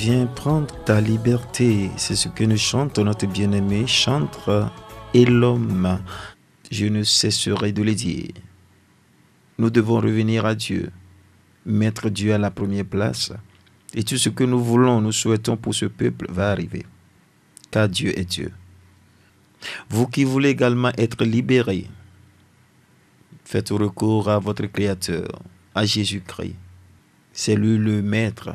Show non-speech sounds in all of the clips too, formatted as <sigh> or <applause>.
viens prendre ta liberté. C'est ce que nous chante notre bien-aimé, chantre et l'homme. Je ne cesserai de le dire. Nous devons revenir à Dieu, mettre Dieu à la première place. Et tout ce que nous voulons, nous souhaitons pour ce peuple va arriver. Car Dieu est Dieu. Vous qui voulez également être libérés, faites recours à votre Créateur, à Jésus-Christ. C'est lui le Maître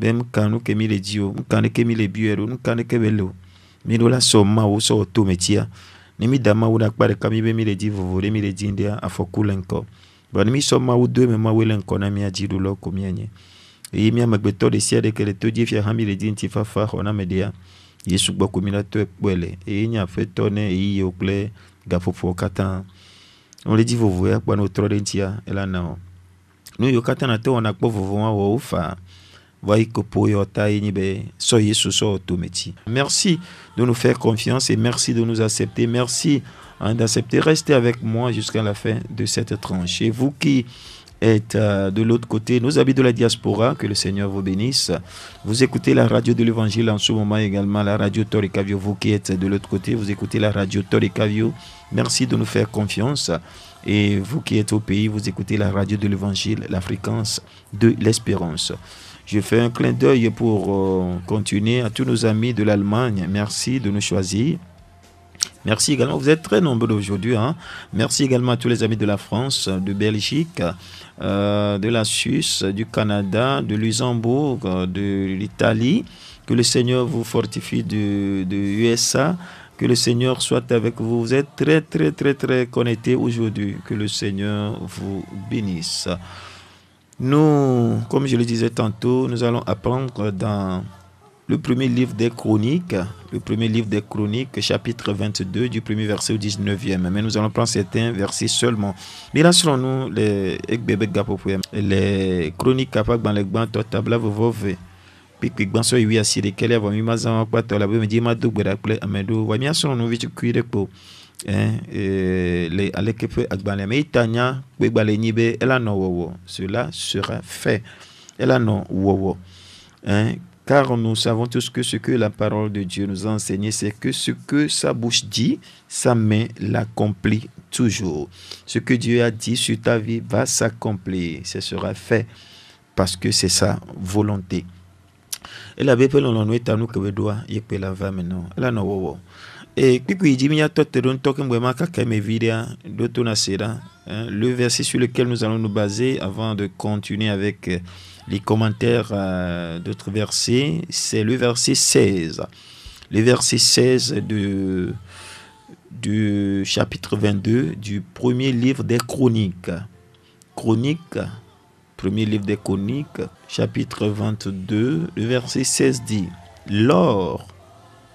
bɛ nuka nuke mi le dzi o nuka neke mi le biɔɛ ɖo nuka neke bɛ le o mi ɖo la sɔ mawo sɔ tometia ni mi da mawo ɖe akpa ɖeka mi be mi le dzi vovo ɖe mi le dzi ɖea afɔku le ŋkɔ bɔn ne mi sɔ mawo do eme mawo le ŋkɔ na mia dzi ɖo lɔ ko mia nye eye mia megbetɔ ɖe sia ɖe ke le to dzi fia hã le dzi ŋuti fafa xɔ na me ɖea yesu gbɔ ko mi la to ekpɔe le eye nye aƒetɔ ne eyi yewo kple gaƒoƒowo katã wo le dzi vovo ya kpa ne wotrɔ ɖe ŋutia elana o nu yiwo katã na te wɔna kpɔ vovo ma wɔ wo faa Merci de nous faire confiance et merci de nous accepter. Merci hein, d'accepter. Restez avec moi jusqu'à la fin de cette tranche. Et vous qui êtes euh, de l'autre côté, nos amis de la diaspora, que le Seigneur vous bénisse. Vous écoutez la radio de l'Évangile en ce moment également, la radio Toricavio. Vous qui êtes de l'autre côté, vous écoutez la radio Toricavio. Merci de nous faire confiance. Et vous qui êtes au pays, vous écoutez la radio de l'Évangile, la fréquence de l'espérance. Je fais un clin d'œil pour euh, continuer à tous nos amis de l'Allemagne. Merci de nous choisir. Merci également, vous êtes très nombreux aujourd'hui. Hein. Merci également à tous les amis de la France, de Belgique, euh, de la Suisse, du Canada, de Luxembourg, de l'Italie. Que le Seigneur vous fortifie de, de USA. Que le Seigneur soit avec vous. Vous êtes très, très, très, très connectés aujourd'hui. Que le Seigneur vous bénisse. Nous, comme je le disais tantôt, nous allons apprendre dans le premier livre des chroniques, le premier livre des chroniques, chapitre 22, du premier verset au 19e. Mais nous allons prendre certains versets seulement. là, selon nous, les les chroniques capables dans les gants, tabla vovove. Pikpik ban so yiwi asire kele avon mi mazan wakwa Wami nou Hein, cela sera fait hein, car nous savons tous que ce que la parole de Dieu nous a enseigné, c'est que ce que sa bouche dit, sa main l'accomplit toujours. Ce que Dieu a dit sur ta vie va s'accomplir, ce sera fait, parce que c'est sa volonté. Et la Bible, nous et eh, e hein, le verset sur lequel nous allons nous baser avant de continuer avec euh, les commentaires euh, d'autres versets, c'est le verset 16. Le verset 16 du chapitre 22 du premier livre des Chroniques. Chronique, premier livre des Chroniques, chapitre 22, le verset 16 dit L'or,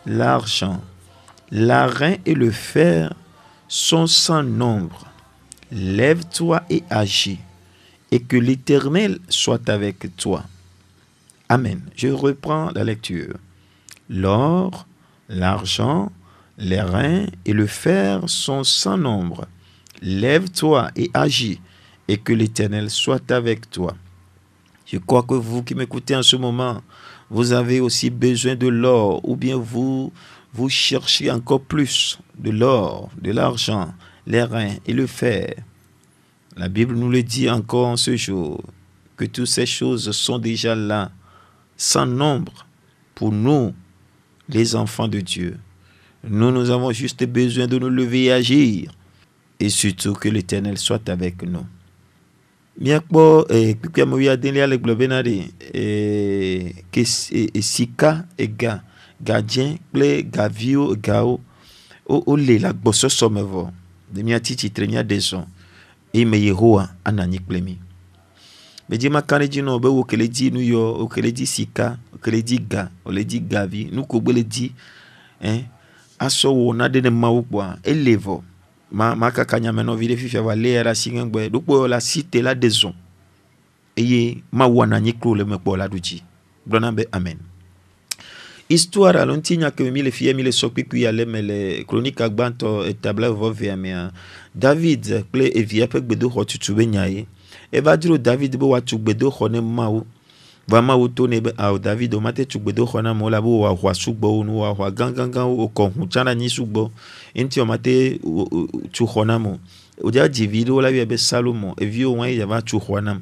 l'argent, reine et le fer sont sans nombre. Lève-toi et agis, et que l'Éternel soit avec toi. Amen. Je reprends la lecture. L'or, l'argent, les reins et le fer sont sans nombre. Lève-toi et agis, et que l'Éternel soit avec toi. Je crois que vous qui m'écoutez en ce moment, vous avez aussi besoin de l'or, ou bien vous, vous cherchez encore plus de l'or, de l'argent, les reins et le fer. La Bible nous le dit encore en ce jour, que toutes ces choses sont déjà là, sans nombre, pour nous, les enfants de Dieu. Nous, nous avons juste besoin de nous lever et agir, et surtout que l'Éternel soit avec nous. Eh, gadzẽ kple gaviwo gawo wole le agbɔsɔsɔ me vɔ de miatsi tsitre de zɔ eye me yehowa anɔ anyi kple mi medzi ma ka ɖe dzi nɔ be wo kele dzi nu yɔ wo kele dzi sika wo kele dzi ga wo le dzi gavi nu ko le dzi ɛ asɔ wɔ na ɖe ne mawo kpɔa ele vɔ ma ma kaka nyamenɔvi ɖe fifia va lé ya ɖe asi ŋgbe ɖokpo yɔ le asi te la ɖe zɔn eye mawu anɔ anyi klo le me kpɔ la ɖu dzi gblɔna be amen histoire alo ŋuti nya kemi mi le fie mi le sɔkpikpi ale me le kronika gbãtɔ etabla vɔ vea mea david kple evia ƒe gbedoxɔ tutu be nya ye eva dzro david be woatu gbedoxɔ ne mawo vɔa mawo to ne be awo david wo mate tu gbedoxɔ na amewo labe woaho asugbɔ wo nu woaho gãgãgãwo wokɔ hu tsã ɖe anyi sugbɔ eŋuti wo mate tu xɔ na mo wodza dzivi ɖewo la bia be salomo eviwo wɔnyi dza va tu xɔ na mo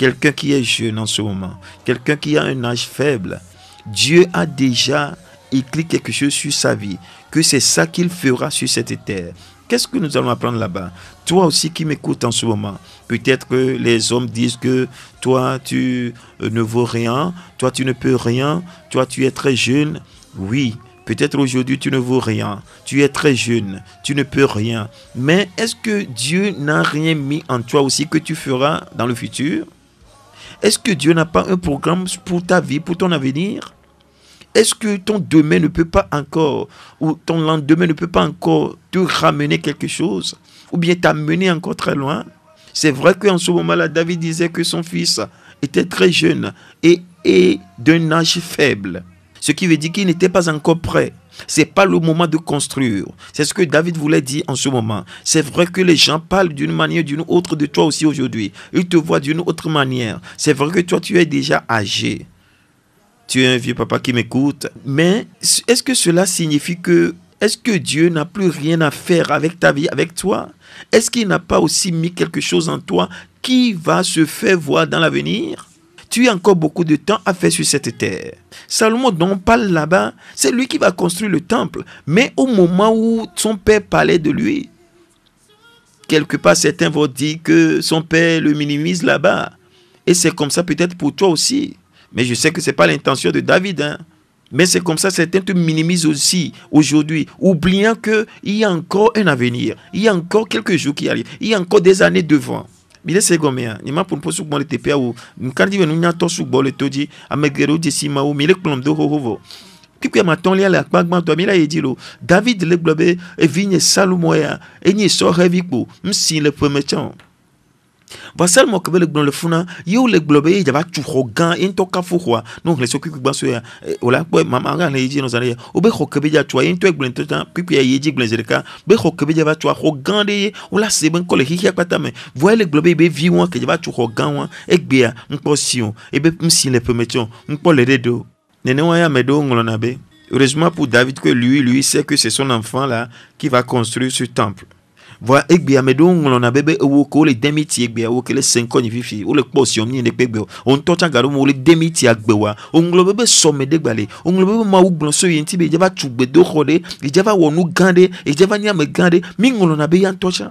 quelqu'un qui est jeune en ce moment, quelqu'un qui a un âge faible, Dieu a déjà écrit quelque chose sur sa vie, que c'est ça qu'il fera sur cette terre. Qu'est-ce que nous allons apprendre là-bas Toi aussi qui m'écoutes en ce moment, peut-être que les hommes disent que toi tu euh, ne vaux rien, toi tu ne peux rien, toi tu es très jeune. Oui, peut-être aujourd'hui tu ne vaux rien, tu es très jeune, tu ne peux rien. Mais est-ce que Dieu n'a rien mis en toi aussi que tu feras dans le futur est-ce que Dieu n'a pas un programme pour ta vie, pour ton avenir Est-ce que ton demain ne peut pas encore, ou ton lendemain ne peut pas encore te ramener quelque chose, ou bien t'amener encore très loin C'est vrai qu'en ce moment-là, David disait que son fils était très jeune et, et d'un âge faible. Ce qui veut dire qu'il n'était pas encore prêt. C'est pas le moment de construire. C'est ce que David voulait dire en ce moment. C'est vrai que les gens parlent d'une manière d'une autre de toi aussi aujourd'hui. Ils te voient d'une autre manière. C'est vrai que toi, tu es déjà âgé. Tu es un vieux papa qui m'écoute. Mais est-ce que cela signifie que est-ce que Dieu n'a plus rien à faire avec ta vie, avec toi Est-ce qu'il n'a pas aussi mis quelque chose en toi qui va se faire voir dans l'avenir tu as encore beaucoup de temps à faire sur cette terre. Salomon dont on parle là-bas, c'est lui qui va construire le temple. Mais au moment où son père parlait de lui, quelque part certains vont dire que son père le minimise là-bas. Et c'est comme ça peut-être pour toi aussi. Mais je sais que ce n'est pas l'intention de David. Hein. Mais c'est comme ça, certains te minimisent aussi aujourd'hui, oubliant qu'il y a encore un avenir, il y a encore quelques jours qui arrivent, il y a encore des années devant. Bile se gome ya, nye ma pou npo souk mwale tepe ya ou, mkardive nou nyan ton souk bol eto di, ame gero desi ma ou, milek plom do ho ho vo. Kip kwe ma ton liya lak bagman to, mila ye di lo, David le blabe evi e nye salou mwaya, enye so revik bo, msi le pweme chan. vasal mɔkɛ bɛ le gblɔ le funa yewo le gblɔ be ye dzaba tsu xɔ gã ye ŋutɔ kafu xɔa ne wòle se kpikpi gba so ya o la mama ŋa le yi nɔ zan ye o be xɔ kebe dza tsua ye ŋutɔ gblɔ ŋutɔ tan kpikpi ya ye gblɔ zi ɖeka be xɔ kebe dzaba tsua xɔ gã ɖe ye o la se be ŋkɔ le xixia kpata me voa le gblɔ be be vi wɔn ke dzaba tsu xɔ gã wɔn egbea ŋkpɔ si o ebe ŋsi le ƒeme tsɔ ŋkpɔ le ɖe ɖo nenema ya ame ɖewo ŋlɔna be heureusement pour david que lui lui sait que c'est son enfant là qui va construire ce temple voa egbea me ɖewo ŋlɔna be be ewo ke wole demi egbea wo ke se ŋkɔ nyi fifi wole kpɔ ziɔm nyi ɖe kpegbe o wo ŋutɔ tsã gaɖo me wole demi ti agbe wa woŋlɔ be be sɔme ɖe gba le woŋlɔ be be mawu gblɔ so ye ŋuti be yedze va tu gbedoxɔ ɖe yedze va wɔ nu gã ɖe yedze va nye ame gã ɖe mi ŋlɔna be ya ŋutɔ tsã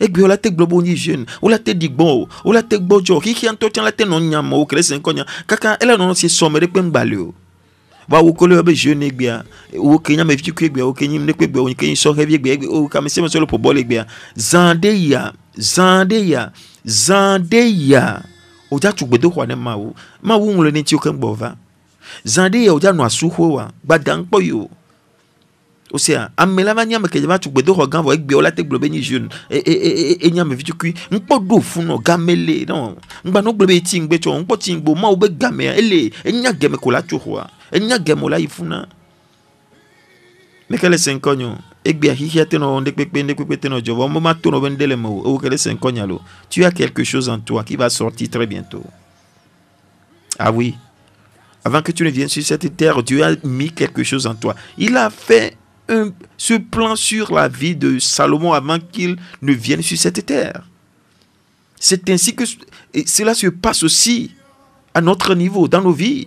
egbe wola te gblɔ be wonyi jeune wola te ɖi gbɔ o wola te gbɔdzɔ xixia ŋutɔ tsã la te nɔ nya me wo ke se ŋkɔ nya kaka ele nɔnɔ si sɔme ɖe kpe ŋgbali o wa wo kolo be jeune gbea wo kenya me fi kwe gbea wo kenya me kwe gbea wo kenya so heavy gbea wo ka me se me so lo po bole gbea zande ya zande ya zande ya o ja tu gbedo kwa ne ma wo ma wo nlo ni ti o kan gbo va zande ya o ja no asuho wa gbadan po yo osea ame la va nyame ke va tso gbedoxɔ gã vɔ egbeawo la te gblɔ be nyi jeune enyame e, e, e vi tukui ŋkpɔ ɖo fu nɔ game le nɔ ŋgba nɔ gblɔ be etsi ŋgbe tsɔ ŋkpɔ tsi ŋgbo mawo be gamea ele enya geme ko la tso xɔa tu as quelque chose en toi qui va sortir très bientôt ah oui avant que tu ne viennes sur cette terre Dieu a mis quelque chose en toi il a fait un, ce plan sur la vie de Salomon avant qu'il ne vienne sur cette terre c'est ainsi que cela se passe aussi à notre niveau dans nos vies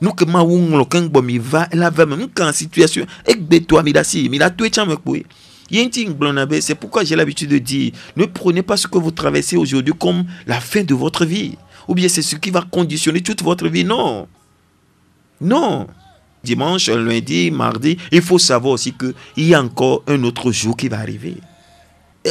Nous que situation C'est pourquoi j'ai l'habitude de dire, ne prenez pas ce que vous traversez aujourd'hui comme la fin de votre vie. Ou bien c'est ce qui va conditionner toute votre vie. Non. Non. Dimanche, lundi, mardi, il faut savoir aussi qu'il y a encore un autre jour qui va arriver. Et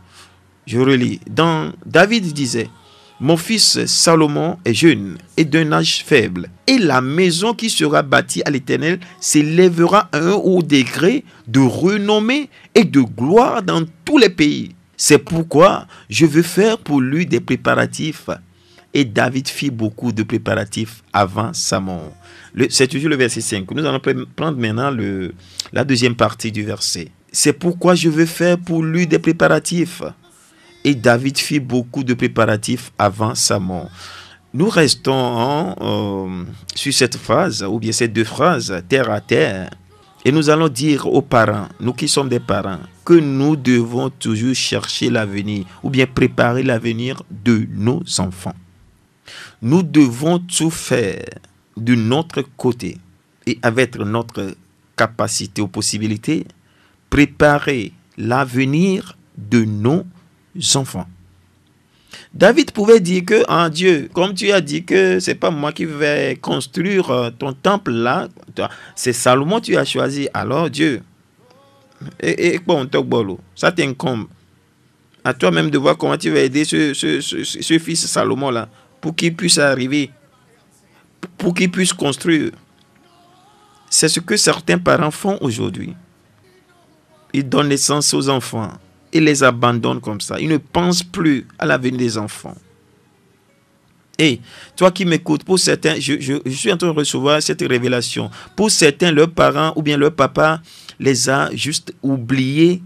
Je relis. Dans, David disait, mon fils Salomon est jeune et d'un âge faible, et la maison qui sera bâtie à l'Éternel s'élèvera à un haut degré de renommée et de gloire dans tous les pays. C'est pourquoi je veux faire pour lui des préparatifs. Et David fit beaucoup de préparatifs avant sa mort. C'est toujours le verset 5. Nous allons prendre maintenant le, la deuxième partie du verset. C'est pourquoi je veux faire pour lui des préparatifs et David fit beaucoup de préparatifs avant sa mort. Nous restons hein, euh, sur cette phrase, ou bien ces deux phrases, terre à terre, et nous allons dire aux parents, nous qui sommes des parents, que nous devons toujours chercher l'avenir, ou bien préparer l'avenir de nos enfants. Nous devons tout faire de notre côté et avec notre capacité ou possibilité, préparer l'avenir de nos enfants enfants. David pouvait dire que en hein, Dieu, comme tu as dit que c'est pas moi qui vais construire euh, ton temple là, c'est Salomon tu as choisi. Alors Dieu, et, et bon, ça t'incombe. À toi-même de voir comment tu vas aider ce, ce, ce, fils Salomon là pour qu'il puisse arriver, pour qu'il puisse construire. C'est ce que certains parents font aujourd'hui. Ils donnent naissance aux enfants et les abandonne comme ça. Il ne pense plus à l'avenir des enfants. Et toi qui m'écoutes, pour certains, je, je, suis en train de recevoir cette révélation. Pour certains, leurs parents ou bien leur papa les a juste oubliés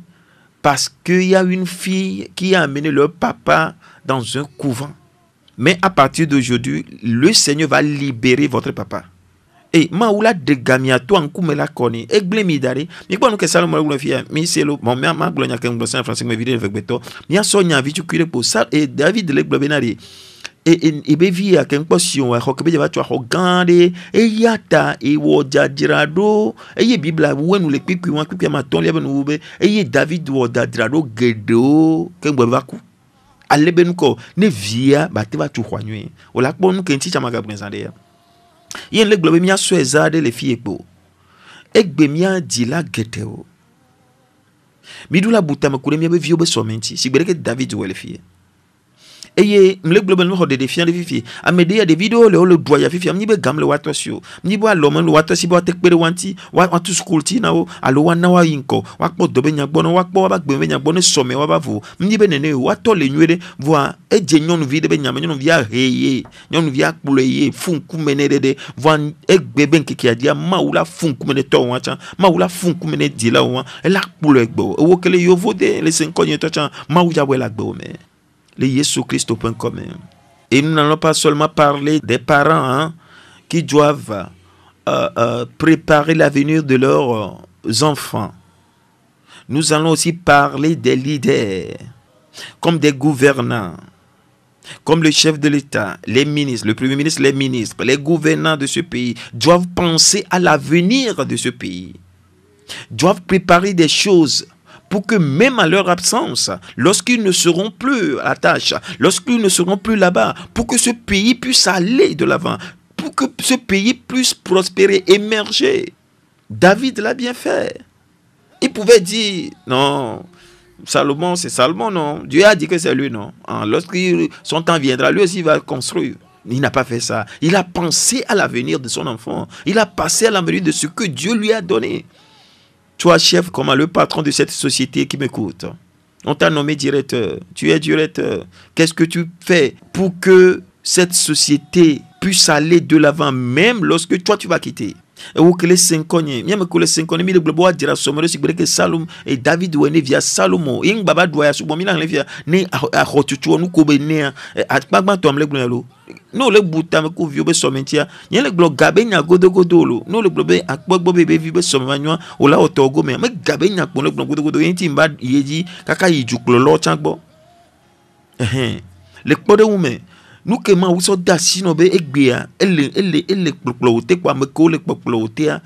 parce qu'il y a une fille qui a amené leur papa dans un couvent. Mais à partir d'aujourd'hui, le Seigneur va libérer votre papa. eye eh, mawu la ɖe gamia to ŋkume la kɔni egble mi da ɖe mi gbɔ nu kɛ salomo wlɔ fia mi se lo mɔ mi ma gblɔ nya kɛ ŋgblɔ sɛn fransi ŋmɛ vi ɖe vegbetɔ miasɔ nya vi tsukui ɖe ko sa e eh, david le gblɔ bena de ebe e vi ya ke ŋkpɔ si o exɔ kebe dzaba tso exɔ gã aɖe eya ta ewɔ dzadzra ɖo eye bibla wenu le kpikpi wa kpikpi ama tɔlia be nuwo be eye david wɔ dzadzra ɖo geɖewo ke ŋgbe va ku alebe nukɔ ne via ba te va tso xɔa nyuie o la nu ke ŋtsi tsamaga gbɛnsa ɖe ya yen le e gblɔ be míasɔe za aɖe le fiye kpo egbe míadzi la geɖewo miɖu la butame ku ɖe míabe viwo be sɔme ŋuti si gbe ɖeke david wɔ le fiye eye mlegblɔ be nuxɔ ɖeɖefia ɖe fifi ame ɖe ya ɖevi ɖewo le wo le dua ya fifi mi be gam le woatɔ si o mi be alɔme le woatɔ si be woate kpe ɖe woaŋti woatu sukulu ti na wo alo woana woayi ŋkɔ woakpɔ dɔ be nyagbɔ woakpɔ woaba gbeme be nyagbɔ sɔme woaba vo mi be nene woatɔ le nyuie ɖe voa edze nyɔnuvi ɖe be nyame nyɔnuvia he ye nyɔnuvia kplɔ ye fu ŋkume ne ɖe voa egbe be ŋkekea dia mawu la fu ŋkume ne tɔ wɔn atsã mawu la fu ŋkume ne di la ela kplɔ egbe o ewo kele yovo de le se ŋkɔ nyuietɔ tsã mawu dzabɔ la gbe o mɛ. le commun. Et nous n'allons pas seulement parler des parents hein, qui doivent euh, euh, préparer l'avenir de leurs euh, enfants. Nous allons aussi parler des leaders, comme des gouvernants, comme le chef de l'État, les ministres, le Premier ministre, les ministres, les gouvernants de ce pays doivent penser à l'avenir de ce pays, doivent préparer des choses pour que même à leur absence, lorsqu'ils ne seront plus à tâche, lorsqu'ils ne seront plus là-bas, pour que ce pays puisse aller de l'avant, pour que ce pays puisse prospérer, émerger. David l'a bien fait. Il pouvait dire, non, Salomon, c'est Salomon, non. Dieu a dit que c'est lui, non. Hein, lorsque son temps viendra, lui aussi va construire. Il n'a pas fait ça. Il a pensé à l'avenir de son enfant. Il a passé à l'avenir de ce que Dieu lui a donné. Toi, chef, comment le patron de cette société qui m'écoute, on t'a nommé directeur, tu es directeur. Qu'est-ce que tu fais pour que cette société puisse aller de l'avant même lorsque toi, tu vas quitter ewo kele se ŋkɔnye miame kele se ŋkɔnye mi de gblɔ be woadzra sɔmɔ ɖe si gbe ɖe ke e david wɔ ne via salomo ye ŋgba ba doa ya sugbɔ mi na ɣlẽ fia ne axɔtutu nu ko be nea e, akpagbãtɔ am le gblɔ ya lo ne wòle bu tame ko viwo be sɔmɛ ŋtia nye le gblɔ gabe nya godogodo lo no wòle gblɔ be akpɔ gbɔ be be vi be sɔmɛ ma nyɔa wòle awɔ tɔ gome me gabe nya kpɔm le gblɔ godogodo ye ŋuti ba yie kaka yi dukplɔlɔ tsã gbɔ le kpɔɖeŋu me nuke ma wusɔ de asi nɔ be egbea ele ele ele kpɔkplɔ wo te ko ame kewo le kpɔkplɔ wo tea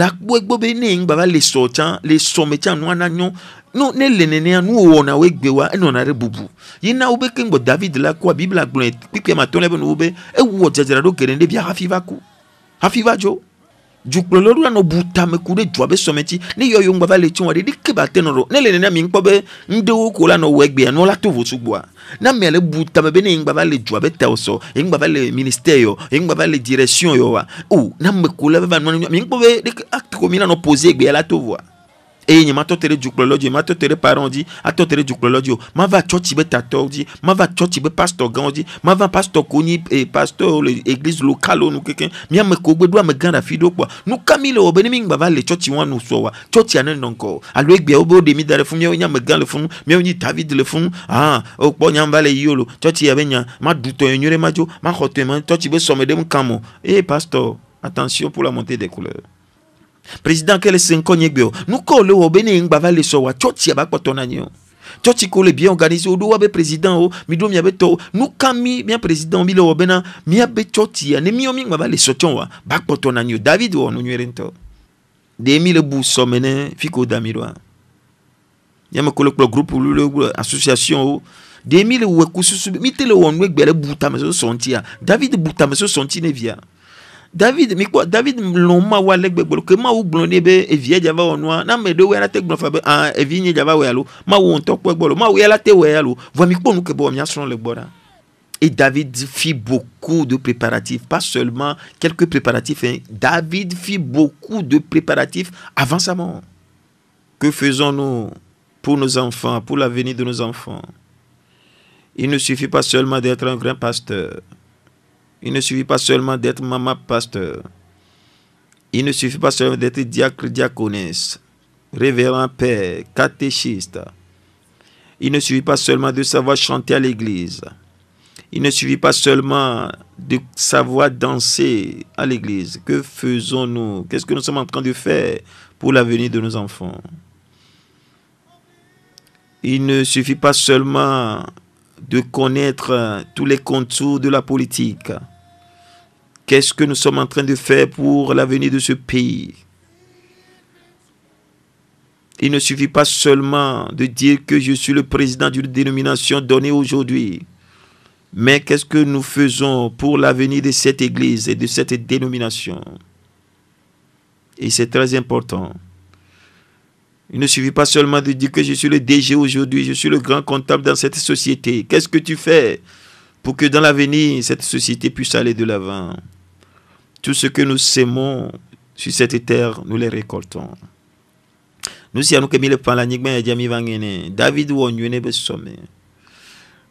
la kpɔ egbɔ be ne ŋgbaba le sɔ tsã le sɔme tsã nua na nyɔ no ne le nenea nu wɔna wo egbe wa enɔna ɖe bubu yina wo be keŋgbɔ david la ko bibla gblɔe kpikpi amatɔn lɛ be no e wo be ewɔ dzadzraɖo geɖe ɖe bia hafi va ku hafi va dzo. dzugblɔlawo ɖo anɔ bu tame ku ɖe dua be sɔme ŋuti ne yɔ yewo ŋgba va le tsi wɔn ɖe ɖeke ba te nɔ ɖo ne le nenea mi ŋkpɔ be ŋdewo ko la nɔ wɔ egbea nɔ la to vo sugbɔa na mia le bu tame be ne yewo ŋgba va le dua be ta o sɔ yewo ŋgba va le ministère yɔ yewo ŋgba va le direction yɔ wa o na me ko la va nɔ ne mi ŋkpɔ be ɖeke akoko mi la nɔ pose egbea la to voa. eye nye ma tɔ te ɖe dukplɔlɔ dzi ma tɔ te ɖe parents dzi atɔ te ɖe dukplɔlɔ dzi o ma va tsɔtsi be tatɔ dzi ma va tsɔtsi be pastor gãwo dzi ma va pastor ko nyi e eh, pastor le église locale wo nu keke miame ko gbe ɖo amegã ɖe afi ɖo kpɔa nu ka mi le wɔ be ne mi ŋgba va le tsɔtsi wa nu sɔ wa tsɔtsia ne nɔ ŋkɔ o alo egbeawo be wo ɖe mi da ɖe fún miawo nye amegã le fún miawo nye david le fún ah o kpɔ nya va le yi o lo tsɔtsi ya be nya ma ɖu tɔ ye nyuie ma dzo ma xɔ tɔ ye ma tsɔtsi be sɔme ɖe mu kam o eye eh, pastor attention pour la montée des couleurs. président kele se ŋkɔ nye gbe o nukɔ le wɔ be ne ye ŋgbava le sɔ wa tsɔtsi aba kpɔtɔ na nyi o tsɔtsi ko le bien organise o do wa be président oh. o mi do miabe tɔ o nuka mi mia président mi le wɔ bena miabe tsɔtsia ne miɔ mi ŋgbava oh, le sɔ tsɔ wa ba kpɔtɔ na nyi o david wɔ nu nyuie ŋutɔ de mi le bu sɔme ne fi ko da mi do a yame ko le kplɔ groupe lu le kplɔ association o oh. de mi le wɔ kususu mi te le wɔ nu egbe le bu tame so sɔnti a david bu tame so sɔnti ne via. david mais quoi? david lɔn ma wa lɛgbɛ gbolo ke ma wo gblɔ Et be evie dza noir. Non mais na ame ɖewo yala te gblɔ fa be an evi nye dza va wɔe alo ma wo ŋutɔ kpɔ gbɔ lo ma wo yala te wɔe alo voa mikpɔ nu ke bɔ mia srɔ̃ le gbɔ hein. et David fit beaucoup de préparatifs, pas seulement quelques préparatifs. Hein. David fit beaucoup de préparatifs avant sa mort. Que faisons-nous pour nos enfants, pour l'avenir de nos enfants Il ne suffit pas seulement d'être un vrai pasteur. Il ne suffit pas seulement d'être maman pasteur. Il ne suffit pas seulement d'être diacre diaconesse, révérend père, catéchiste. Il ne suffit pas seulement de savoir chanter à l'église. Il ne suffit pas seulement de savoir danser à l'église. Que faisons-nous Qu'est-ce que nous sommes en train de faire pour l'avenir de nos enfants Il ne suffit pas seulement de connaître euh, tous les contours de la politique. Qu'est-ce que nous sommes en train de faire pour l'avenir de ce pays Il ne suffit pas seulement de dire que je suis le président d'une dénomination donnée aujourd'hui, mais qu'est-ce que nous faisons pour l'avenir de cette Église et de cette dénomination Et c'est très important. Il ne suffit pas seulement de dire que je suis le DG aujourd'hui, je suis le grand comptable dans cette société. Qu'est-ce que tu fais pour que dans l'avenir, cette société puisse aller de l'avant Tout ce que nous sémons sur cette terre, nous les récoltons. Nous sommes nous David ou on sommet.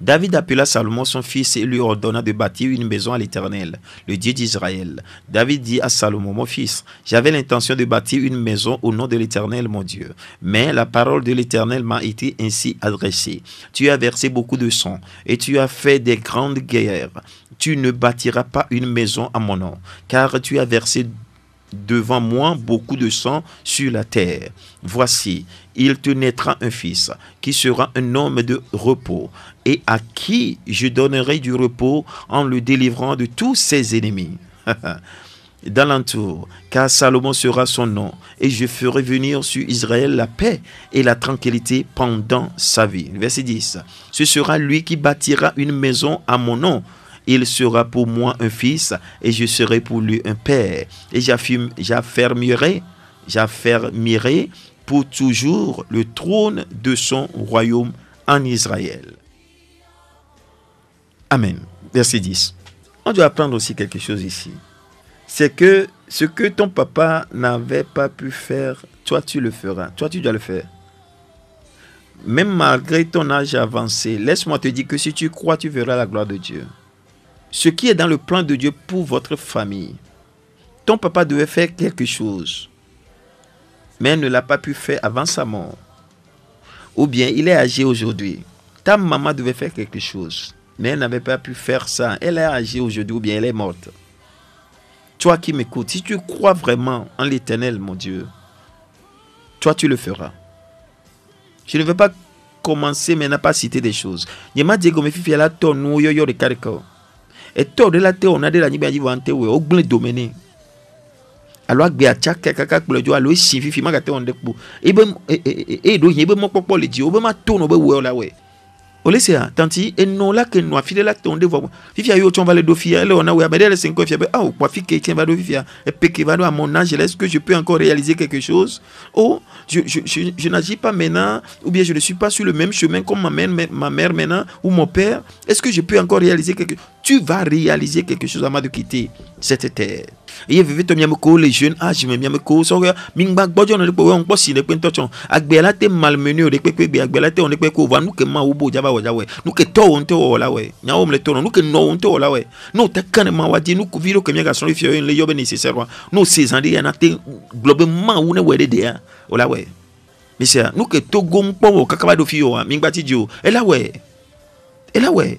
David appela Salomon son fils et lui ordonna de bâtir une maison à l'Éternel, le Dieu d'Israël. David dit à Salomon, mon fils, j'avais l'intention de bâtir une maison au nom de l'Éternel, mon Dieu. Mais la parole de l'Éternel m'a été ainsi adressée. Tu as versé beaucoup de sang et tu as fait des grandes guerres. Tu ne bâtiras pas une maison à mon nom, car tu as versé devant moi beaucoup de sang sur la terre. Voici, il te naîtra un fils, qui sera un homme de repos, et à qui je donnerai du repos en le délivrant de tous ses ennemis. <laughs> d'alentour, car Salomon sera son nom, et je ferai venir sur Israël la paix et la tranquillité pendant sa vie. Verset 10. Ce sera lui qui bâtira une maison à mon nom il sera pour moi un fils et je serai pour lui un père. Et j'affermirai, pour toujours le trône de son royaume en Israël. Amen. Verset 10. On doit apprendre aussi quelque chose ici. C'est que ce que ton papa n'avait pas pu faire, toi tu le feras. Toi tu dois le faire. Même malgré ton âge avancé, laisse-moi te dire que si tu crois, tu verras la gloire de Dieu ce qui est dans le plan de Dieu pour votre famille. Ton papa devait faire quelque chose, mais ne l'a pas pu faire avant sa mort. Ou bien il est âgé aujourd'hui. Ta maman devait faire quelque chose, mais elle n'avait pas pu faire ça. Elle est âgée aujourd'hui ou bien elle est morte. Toi qui m'écoutes, si tu crois vraiment en l'éternel, mon Dieu, toi tu le feras. Je ne veux pas commencer mais n'a pas cité des choses et toi la te wɔna ɖe de la dzi vɔ ante wɔe wogblẽ domene. nɛ alo agbe atsaka kaka kplɔe dzo alo esi fifi ma gate wɔn ɖe kpo ebe e, e, e, e do yin ebe mɔkpɔkpɔ le dzi o be ma to no be wɔe la wɔe olesia tanti eno la ke la te wɔn vɔ fifia yi va le ɖo fia ele wɔna wɔe ame quoi le se ŋkɔ fia be awo kpɔ afi ke tiɛ va ɖo fifia epeke va ɖo amɔ est-ce que je peux encore réaliser quelque chose ou je je je je n'agis pas maintenant ou bien je ne suis pas sur le même chemin comme ma mère ma mère maintenant ou mon père est-ce que je peux encore réaliser quelque chose tu vas réaliser quelque chose avant de quitter cette terre. Et vivre ton bien beaucoup les jeunes ah me bien beaucoup son gars mingba bojo on ne peut pas on peut s'il est pas intention agbela te malmené on ne peut pas te on ne peut pas voir nous que ma ubo java ou java nous que toi on te voit là ouais nous le tourne nous que non on te voit là ouais nous t'as qu'un ma wadi nous que vire que mes garçons ils feront les jobs nécessaires nous ces années en a globalement où ne voit les dia hein. ou oh, là ouais mais c'est nous que tout gomme pas au cacao hein. mingba tidio ouais ouais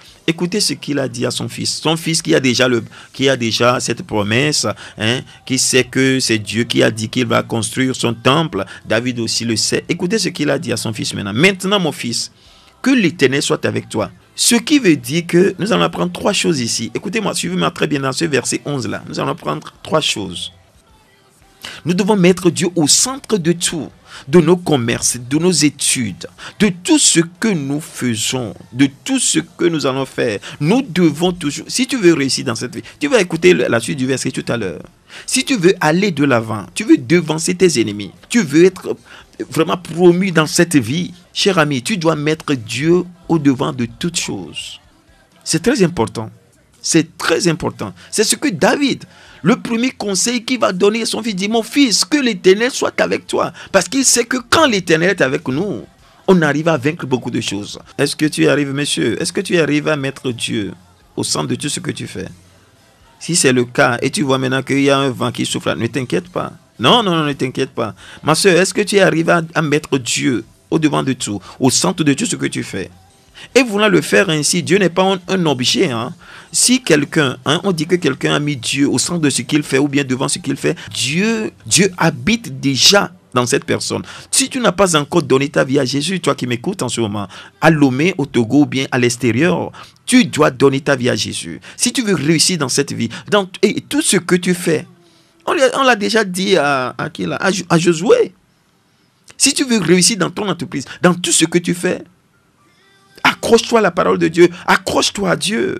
Écoutez ce qu'il a dit à son fils. Son fils qui a déjà, le, qui a déjà cette promesse, hein, qui sait que c'est Dieu qui a dit qu'il va construire son temple. David aussi le sait. Écoutez ce qu'il a dit à son fils maintenant. Maintenant, mon fils, que l'Éternel soit avec toi. Ce qui veut dire que nous allons apprendre trois choses ici. Écoutez-moi, suivez-moi très bien dans ce verset 11 là. Nous allons apprendre trois choses. Nous devons mettre Dieu au centre de tout de nos commerces, de nos études, de tout ce que nous faisons, de tout ce que nous allons faire. Nous devons toujours, si tu veux réussir dans cette vie, tu vas écouter la suite du verset tout à l'heure. Si tu veux aller de l'avant, tu veux devancer tes ennemis, tu veux être vraiment promu dans cette vie, cher ami, tu dois mettre Dieu au devant de toutes choses. C'est très important. C'est très important. C'est ce que David, le premier conseil qu'il va donner à son fils, dit, mon fils, que l'Éternel soit avec toi. Parce qu'il sait que quand l'Éternel est avec nous, on arrive à vaincre beaucoup de choses. Est-ce que tu arrives, monsieur Est-ce que tu arrives à mettre Dieu au centre de tout ce que tu fais Si c'est le cas, et tu vois maintenant qu'il y a un vent qui souffle, ne t'inquiète pas. Non, non, non, ne t'inquiète pas. Ma soeur, est-ce que tu arrives à, mettre Dieu au devant de tout, au centre de tout ce que tu fais et voulant le faire ainsi, Dieu n'est pas un, objet. Hein? Si quelqu'un, hein, on dit que quelqu'un a mis Dieu au centre de ce qu'il fait ou bien devant ce qu'il fait, Dieu, Dieu habite déjà dans cette personne. Si tu n'as pas encore donné ta vie à Jésus, toi qui m'écoutes en ce moment, à Lomé, au Togo ou bien à l'extérieur, tu dois donner ta vie à Jésus. Si tu veux réussir dans cette vie, dans, et tout ce que tu fais, on l'a déjà dit à, qui là à, à Josué. Si tu veux réussir dans ton entreprise, dans tout ce que tu fais, accroche-toi à la parole de Dieu, accroche-toi à Dieu.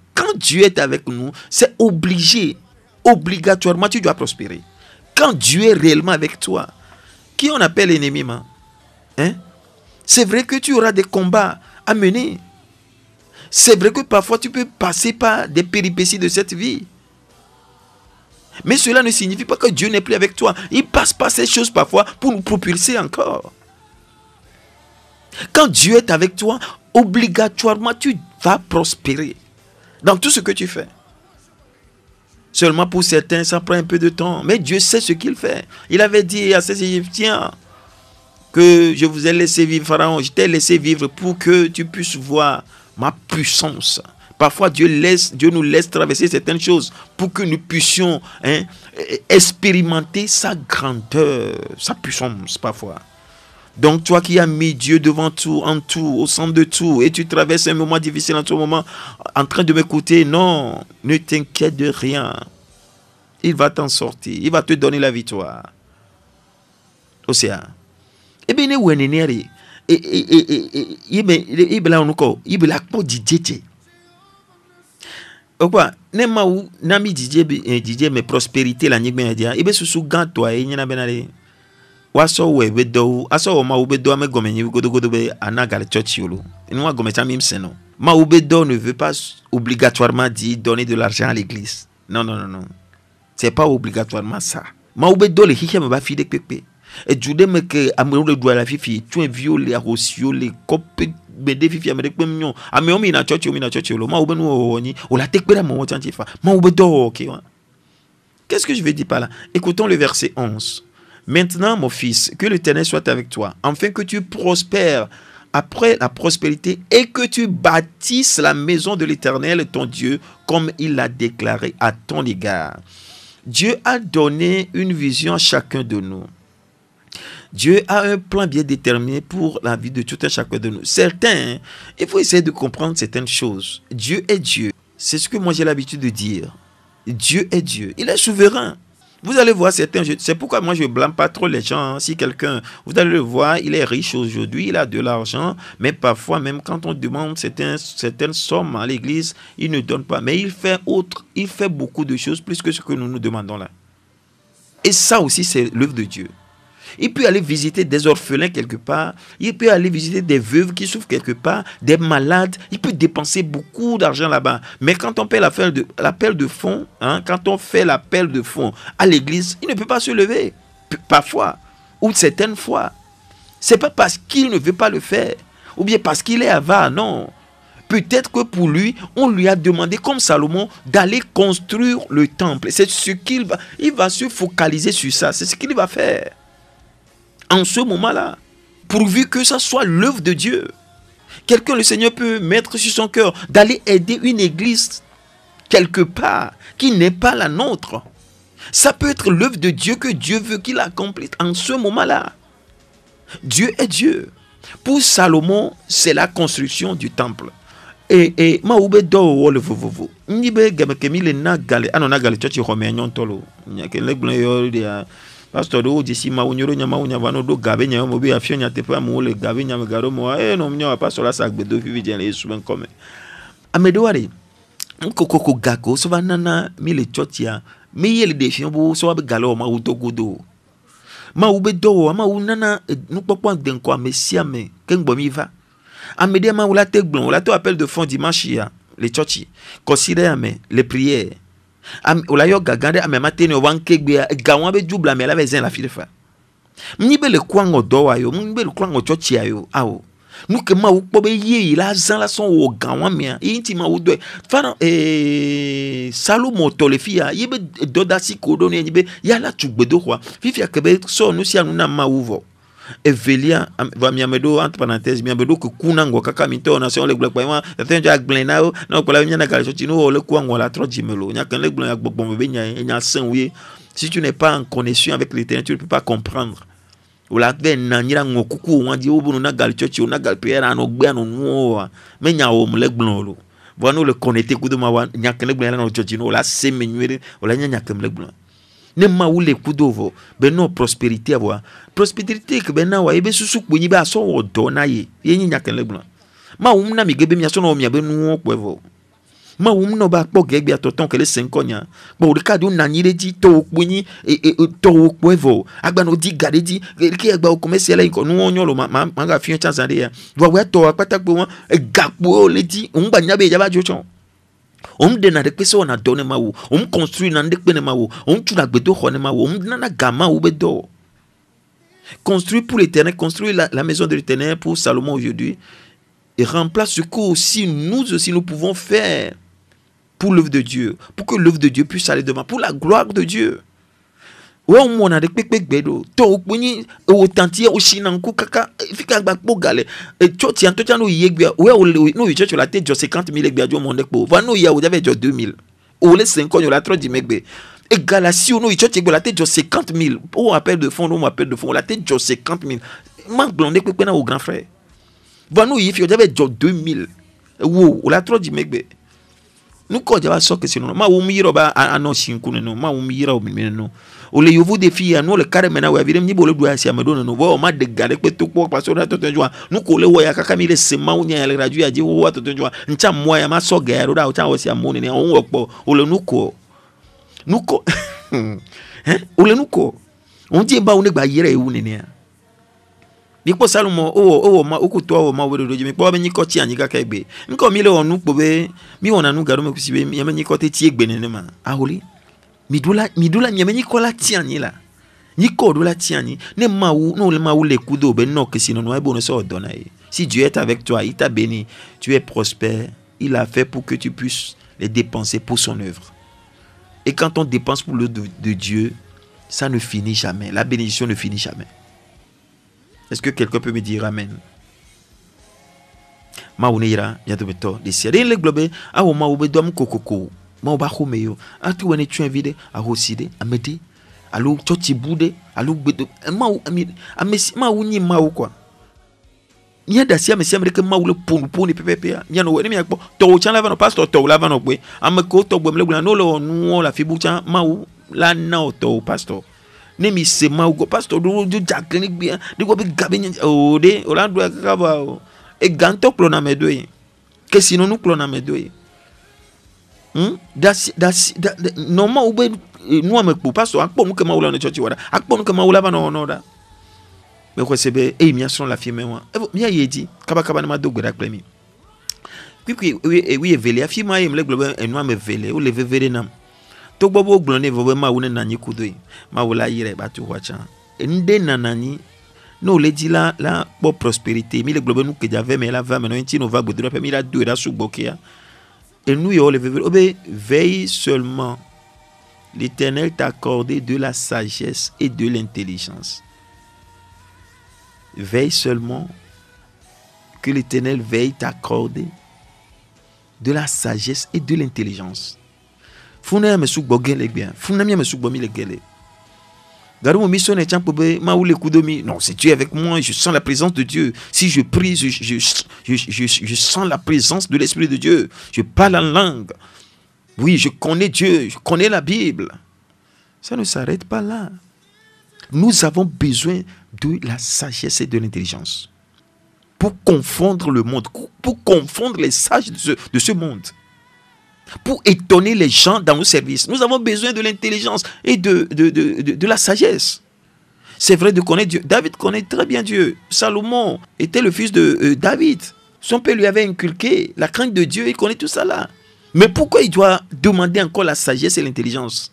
Quand Dieu est avec nous, c'est obligé, obligatoirement, tu dois prospérer. Quand Dieu est réellement avec toi, qui on appelle ennemi, hein? C'est vrai que tu auras des combats à mener. C'est vrai que parfois tu peux passer par des péripéties de cette vie. Mais cela ne signifie pas que Dieu n'est plus avec toi. Il passe par ces choses parfois pour nous propulser encore. Quand Dieu est avec toi, obligatoirement tu vas prospérer dans tout ce que tu fais. Seulement pour certains, ça prend un peu de temps. Mais Dieu sait ce qu'il fait. Il avait dit à ces Égyptiens que je vous ai laissé vivre, Pharaon, je t'ai laissé vivre pour que tu puisses voir ma puissance. Parfois, Dieu, laisse, Dieu nous laisse traverser certaines choses pour que nous puissions hein, expérimenter sa grandeur, sa puissance parfois. Donc toi qui as mis Dieu devant tout, en tout, au centre de tout, et tu traverses un moment difficile en ce moment en train de m'écouter, non, ne t'inquiète de rien. Il va t'en sortir, il va te donner la victoire. Océan. Et eh bien, il il ibla Il il ne na il prospérité la il il il woasɔ wɔe be dɔwo asɔ wɔ mawo be dɔ ame gɔme nyi godogodo be ana gale tsɔtsi wolo nua gɔme tsa mi se no mawo be dɔ ne veut pas obligatoirement di donner de l'argent à l'église non non non non c'est pas obligatoirement ça mawo be dɔ le xixi me ba fi de kpekpe edu ɖe me ke amewo le ala fifi afifi tsyɔnviwo le ahosiwo le kɔpe gbede fifi ame ɖe kpem nyɔ amewo mi na tsɔtsi wo mi yina tsɔtsi wolo mawo be nuwɔwɔ nyi wòle ate kpe ɖe amewo tsã ŋuti fa mawo be dɔwɔwɔ ke wa qu'est-ce que je veux dire par là écoutons le verset 11 Maintenant, mon fils, que l'Éternel soit avec toi, Enfin, que tu prospères après la prospérité et que tu bâtisses la maison de l'Éternel, ton Dieu, comme il l'a déclaré à ton égard. Dieu a donné une vision à chacun de nous. Dieu a un plan bien déterminé pour la vie de tout un chacun de nous. Certains, hein, il faut essayer de comprendre certaines choses. Dieu est Dieu. C'est ce que moi j'ai l'habitude de dire. Dieu est Dieu. Il est souverain. Vous allez voir certains. C'est pourquoi moi je blâme pas trop les gens. Si quelqu'un, vous allez le voir, il est riche aujourd'hui, il a de l'argent, mais parfois même quand on demande certaines sommes à l'église, il ne donne pas. Mais il fait autre, il fait beaucoup de choses plus que ce que nous nous demandons là. Et ça aussi, c'est l'œuvre de Dieu. Il peut aller visiter des orphelins quelque part. Il peut aller visiter des veuves qui souffrent quelque part, des malades. Il peut dépenser beaucoup d'argent là-bas. Mais quand on fait l'appel de, l'appel de fonds, hein, quand on fait l'appel de à l'église, il ne peut pas se lever. Parfois, ou certaines fois. C'est pas parce qu'il ne veut pas le faire, ou bien parce qu'il est avare, non. Peut-être que pour lui, on lui a demandé, comme Salomon, d'aller construire le temple. C'est ce qu'il va, il va se focaliser sur ça. C'est ce qu'il va faire en ce moment-là, pourvu que ça soit l'œuvre de Dieu. Quelqu'un, le Seigneur peut mettre sur son cœur d'aller aider une église quelque part qui n'est pas la nôtre. Ça peut être l'œuvre de Dieu que Dieu veut qu'il accomplisse en ce moment-là. Dieu est Dieu. Pour Salomon, c'est la construction du temple. Et, ma pastor ɖewo dzesi mawu nyo ɖo nyamawo nyava no ɖo ga be nyame mo be afiɔ nyateƒe amewo le ga be nyame ga ɖo mo eye eh, nɔ nyawo pastor la sa gbedo fifi dze le yesu ƒe ŋkɔme ame ɖewo aɖe nkokoko ga ko so va nana mi le tsɔtsia mi ye le ɖeviwo bo so be ga le wɔ mawu dɔ mawu be dɔwɔ mawu nana eh, nukpɔkpɔ de ŋkɔ ame sia ame keŋgbɔ mi va ame ɖe mawu la te gblɔm wòla to appel de fond dimanche ya le tsɔtsi kɔsi ɖe ame le priere wòle ayɔ gãgã ɖe ame ma te ne wa ŋkegbea eh, ga wɔn abe dzubla amea la be zɛn le afi ɖe fa nyi be le kua ŋɔ dɔ wa nyi be le kua ŋɔ tsɔtsia yo awo nuke ma wo kpɔ be yeye la zã la sɔn wɔ ga wɔn amea yi ŋuti ma wo dɔe fana ee eh, salomo tɔ le fi ya yi be dɔdasi ko ɖo ne yi be yala tu gbedoxɔa fifia ke be sɔ nu sia nu na ma wo vɔ. evelia va miamedo entre parenthèses miamedo kunango kaka mito na sio legble kwa tete nja gble na o na la na o le kuangwa la tro jimelo nya kan legble ya gbogbo nya nya san wi si tu n'es pas en connexion avec l'éternel tu ne peux pas comprendre o la be na nyira ngo kuku wa di obo na galecho chi na no gbe no nuo me nya o mu lo voilà le connecter coup de ma nya kan na no chochi no la semenyere o la nya nya kan ne ma wo le kudo vɔ bɛ nɔ prospérité vɔ prospérité ke bɛ na wa ye bɛ susu kponyi bɛ asɔ wɔ dɔ na ye ye nye nyakɛlɛ gblɔ ma wo na mi ge be mia sɔ na wɔ nuwɔ kpɔe vɔ ma wo mu ba kpɔ gɛgbia tɔtɔn kɛlɛ se ŋkɔ nya kpɔ wo ɖeka do na anyi ɖe dzi tɔwo kponyi e e, e tɔwo kpɔe vɔ agbanɔ di ga ɖe dzi eke agbawo kɔmɛ sia lɛ ŋkɔ nuwɔ nyɔlɔ ma ma ma ga fiɔ tsa ɖe ya vɔ wo ya tɔ akpatakpo wɔn egakpowo le dzi ŋugba nya be yaba dzo tsɔn On construit pour l'éternel construit la, maison de l'éternel pour Salomon aujourd'hui et remplace ce que nous aussi nous pouvons faire pour l'œuvre de Dieu pour que l'œuvre de Dieu puisse aller demain pour la gloire de Dieu wɔn mo na de kpekpe gbe do to wo kponyi wo tantiɛ wo si na ŋku kaka fi ka gba kpo galɛ etso tia to tia n'o yi egbea o yɛ o le n'o yi tsɔtsɔ la te jɔ cinquante mille egbea jo mɔ ne kpo va n'o yi a o de bɛ jɔ deux mille o le sen kɔnyɔ la trɔ di megbe et Galaxy on a eu la tête de 50 000 on appelle de fond on appelle de fond la tête de 50 000 manque blondé que au grand frère va nous il faut j'avais 2 000 wow la trop du mec nuko jaba soke sinu ma wum yiro ba ano shinku no ma wum yiro mi no ole yovo de fi anu le kare mena wa virem nyibo le do asia me do no bo ma de gare pe to po paso na toto jwa nuko le wo ya kaka mi le sema unya ya le raju ya je wo wa toto jwa ncha mo ya ma so ga ya ro da o cha wo si amoni ni on wo po ole nuko nuko <laughs> eh ole nuko on ti ba onigba yire ewu ni ni a mikpɔ salomo wowɔ wowɔ ma wokutɔ wɔ ma wo ɖoɖo dzi mikpɔ be nyikɔ tsi anyigba ka egbe ŋkɔ mi le wɔ nu kpo be mi wɔna nu gaɖome kusi be miame nyikɔ te tsi egbe aholi miɖula miɖula miame nyikɔ la tsi anyi la ni ɖo la tsi anyi ne mawu ne wòle mawu le kudo be nɔ kesi nɔnɔ ebo ne sɔ si dieu est avec toi il t'a béni tu es prospère il a fait pour que tu puisses les dépenser pour son œuvre et quand on dépense pour l'œuvre de, de Dieu ça ne finit jamais la bénédiction ne finit jamais est-ce que quelqu'un peut me dire Amen? mawu y'a yira miatobetɔ globe, de ah, oh, le awo mawu be dɔm kokoko mawu ba xome yo ati ne tsyɔevi de de ame de alo tsɔtsi bu alo gbedo mawu ami ame si ma nyi ni kɔa mía da si ame sia ame ɖeke mawu le ƒonu ƒonu ni mía nɔ wɔ ne mía kpɔ tɔwò tsã la pastor tɔwò la va nɔ gbe ame kewo tɔgbe me le gblɔna ne wole la na wò pastor ne mi se ma wo pastor ɖo dzo dzakli gbia ne wo be ga be nye o de o la do ya kaka ba o egãtɔ kplɔna ame do ye kesinɔnu kplɔna ame do ye hmm dasi dasi da nɔma wo be eh, nuame kpo pastor akpɔ nu kema wo la ne tsɔtsi wa da akpɔ nu kema wo e, la ba nɔwɔ nɔ da mɛ xɔ se be eye miasrɔ̃ le afi mɛ wa evɔ mia yi edzi kabakaba ne ma do gbe ɖa kple mi kpikpi wi evelia fi ma ye mi eh, le gblɔ be enua me vele wole veve ɖe nam. togbɔ be wogblɔ nɛ vɔ be mawu nanyi kudoe mawu la yi ɖe ba tu nous tsã enu ɖe nana anyi ne la la kpɔ prosperité mi le gblɔ nu kedza me la va me nɔ ŋuti nɔ va mi la doe ɖa sugbɔ kea nu yo le obe veille seulement l'éternel t'accorde de la sagesse et de l'intelligence veille seulement que l'éternel veille t'accorder de la sagesse et de l'intelligence non, c'est Dieu avec moi, je sens la présence de Dieu. Si je prie, je, je, je, je sens la présence de l'Esprit de Dieu. Je parle en langue. Oui, je connais Dieu, je connais la Bible. Ça ne s'arrête pas là. Nous avons besoin de la sagesse et de l'intelligence pour confondre le monde, pour confondre les sages de ce, de ce monde pour étonner les gens dans nos services. Nous avons besoin de l'intelligence et de, de, la sagesse. C'est vrai de connaître Dieu. David connaît très bien Dieu. Salomon était le fils de euh, David. Son père lui avait inculqué la crainte de Dieu. Il connaît tout ça là. Mais pourquoi il doit demander encore la sagesse et l'intelligence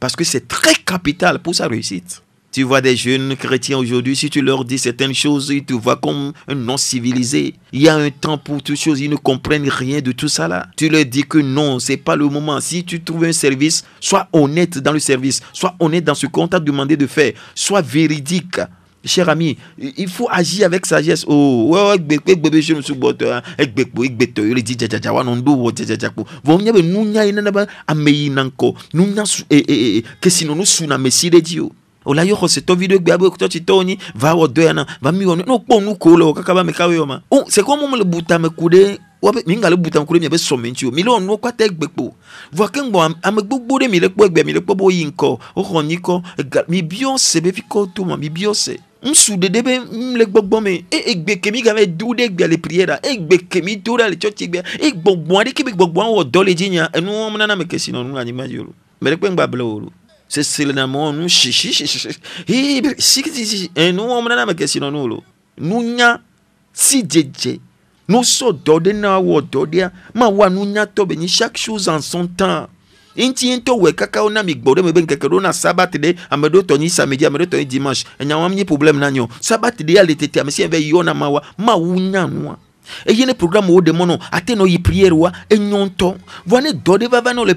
Parce que c'est très capital pour sa réussite. Tu vois des jeunes chrétiens aujourd'hui, si tu leur dis certaines choses, ils te voient comme un non-civilisé. Il y a un temps pour toutes choses, ils ne comprennent rien de tout ça là. Tu leur dis que non, c'est pas le moment. Si tu trouves un service, sois honnête dans le service, sois honnête dans ce qu'on t'a demandé de faire, sois véridique. Cher ami, il faut agir avec sagesse. Oh, ouais, ola yo xɔse tɔ vi ɖe gbea be tɔtsi tɔwo nyi va wɔ dɔ na va mi wɔ nu ne nu ko le wɔ kaka ba mi ka wo yɔ ma o c'est comme mele butame ku ɖe wɔbe mi ŋgale butame ku ɖe miabe sɔme ŋuti o mi le wɔ nuwo kpata egbe kpo vɔa ke ŋgbɔ ame gbogbo ɖe mi le kpɔ egbe mi le kpɔ be woyi ŋkɔ woxɔ nyi kɔ ega mi biɔ se be fi kɔ to ma mi biɔ se ŋusu ɖeɖe be ŋu le gbɔgbɔ me e egbe kemi game e, do ɖe gbea le priera e egbe kemi do ɖa le tsɔtsi gbea e gbɔgbɔ aɖe ke be wɔ dɔ le dzi nya enuwo nana me kesi nɔ nu anyigba dzi o lo me ɖe kpe ŋgba ble o lo. C'est na monu nous nunya si Si, si, so si. na wɔ ma wa nous, be chaque chose en son temps inti into nous kaka na mi gbɔ me be na samedi toni dimanche mi problème na nyo sabbatide de ya le tete yona ma wa ma wu ne programme wo yi prière wa le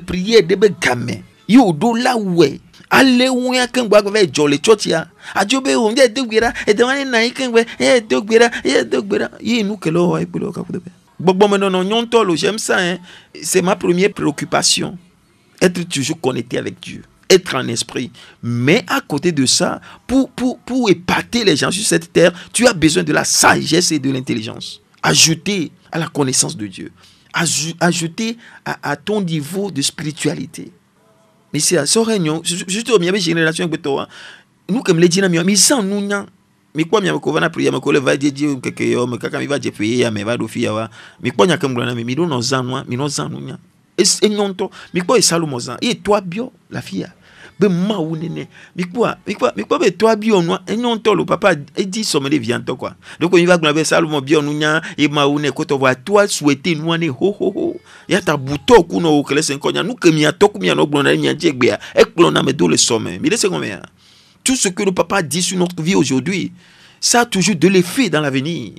yi do la wɔe ale ŋu ya keŋgba gbɔ va dzɔ le tsɔtsia de be wo ŋdɛ dogbe ɖa edema ne na yi keŋgbe eye dogbe ɖa eye dogbe ɖa yi nu kele wɔ egbe le wo lo j'aime ça hein c'est ma première préoccupation être toujours connecté avec Dieu être en esprit mais à côté de ça pour pour pour épater les gens sur cette terre tu as besoin de la sagesse et de l'intelligence ajouter à la connaissance de Dieu ajouter à ton niveau de spiritualité misia sɔrɔ ɲɔ surtout mi a bɛ génération gbɛtɔ wa n'u kɛ mile jina mi wa mi san nu nya mi kpɔ mi a bɛ ko fana priya mi ko le va di di keke yɔ mi kaka mi va dze peye ya mi va do fi ya wa mi kpɔ nya kɛmugula na mi mi do nɔ zan nua mi nɔ zan nu nya enyɔntɔ mi kpɔ esalomo zan eye toa biɔ la fi ya. be mawu nene mikpua mikpua mikpua be toa biɔnua enyɔŋtɔ lo papa edi sɔmele viãtɔ kua doko mi va gblɔ be salomo biɔnu nya ye mawu ne kɔtɔ vɔ atoa suete nua ne hohoho yata butɔ ku nɔ wo kele se ŋkɔ nya nu ke miatɔ ku mianɔ gblɔna ɖe miadze gbea na me do le sɔme mi de se ŋɔmea tout ce que le papa dit sur notre vie aujourd'hui ça toujours de l'effet dans l'avenir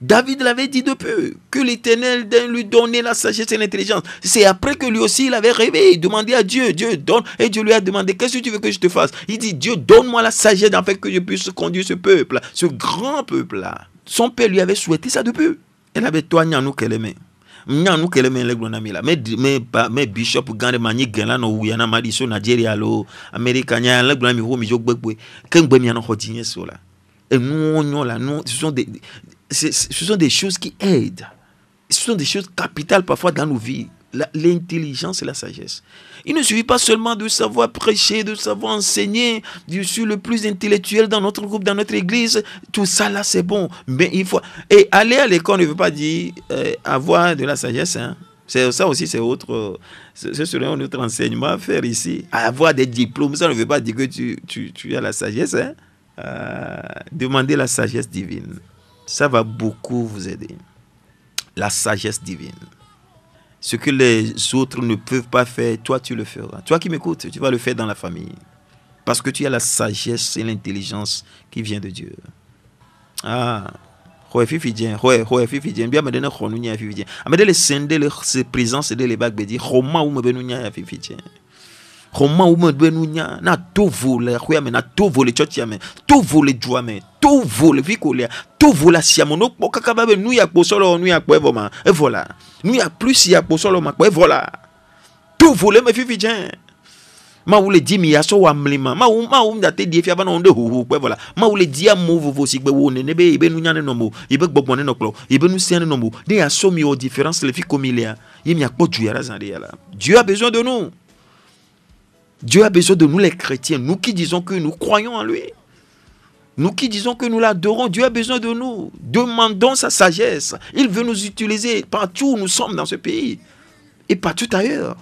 David l'avait dit de peu, que l'Éternel lui donnait la sagesse et l'intelligence. C'est après que lui aussi, il avait rêvé, il demandait à Dieu, Dieu donne, et Dieu lui a demandé, qu'est-ce que tu veux que je te fasse Il dit, Dieu, donne-moi la sagesse afin que je puisse conduire ce peuple, ce grand peuple-là. Son père lui avait souhaité ça depuis. Elle avait toi, Nyanou Keleme. Nyanou aimait, le grand ami là. Mais, mais, mais, bishop, grand mani, gala, no, ouyana, madiso, Nigeria, lo, américain, le grand ami, amis, mi, jok, bek, bek, ken, bek, mi, anon, hoti, nye, so, Et nous, on, là, nous, ce sont des, ce sont des choses qui aident. Ce sont des choses capitales parfois dans nos vies. L'intelligence et la sagesse. Il ne suffit pas seulement de savoir prêcher, de savoir enseigner. Je suis le plus intellectuel dans notre groupe, dans notre église. Tout ça là, c'est bon. Mais il faut. Et aller à l'école ne veut pas dire euh, avoir de la sagesse. Hein. C'est ça aussi, c'est autre, Ce serait un autre enseignement à faire ici. Avoir des diplômes, ça ne veut pas dire que tu, tu, as la sagesse. Hein? Euh, demander la sagesse divine. Ça va beaucoup vous aider. La sagesse divine. Ce que les autres ne peuvent pas faire, toi tu le feras. Toi qui m'écoutes, tu vas le faire dans la famille. Parce que tu as la sagesse et l'intelligence qui vient de Dieu. Ah, xɔma wo me ɖoe nunya na to vo le xɔa me na to vo le tsɔtsia me to vo le dua me to vo le fi ko lia to vo le asia me n'okpɔ kaka ba be nu ya kpo sɔlɔ nu ya kpɔ evɔ ma evɔ la nu ya plus ya kpo sɔlɔ ma kpɔ evɔ la to vo le me fifi dzɛ mawu le di mi ya sɔ wa mli ma mawu mawu date die fia bana wo ɖe hoho kpɔ evɔ la mawu le di amewo vovo si gbe wo nene be yebe nunya ne nɔ mo yebe gbɔgbɔ ne nɔ kplɔ yebe nusia ne nɔ mo de ya sɔ mi wɔ différence le fi ko mi lia ye miakpɔ duya la zan de ya la Dieu a besoin de nous. Dieu a besoin de nous les chrétiens, nous qui disons que nous croyons en lui. Nous qui disons que nous l'adorons, Dieu a besoin de nous. Demandons sa sagesse. Il veut nous utiliser partout où nous sommes dans ce pays et partout ailleurs.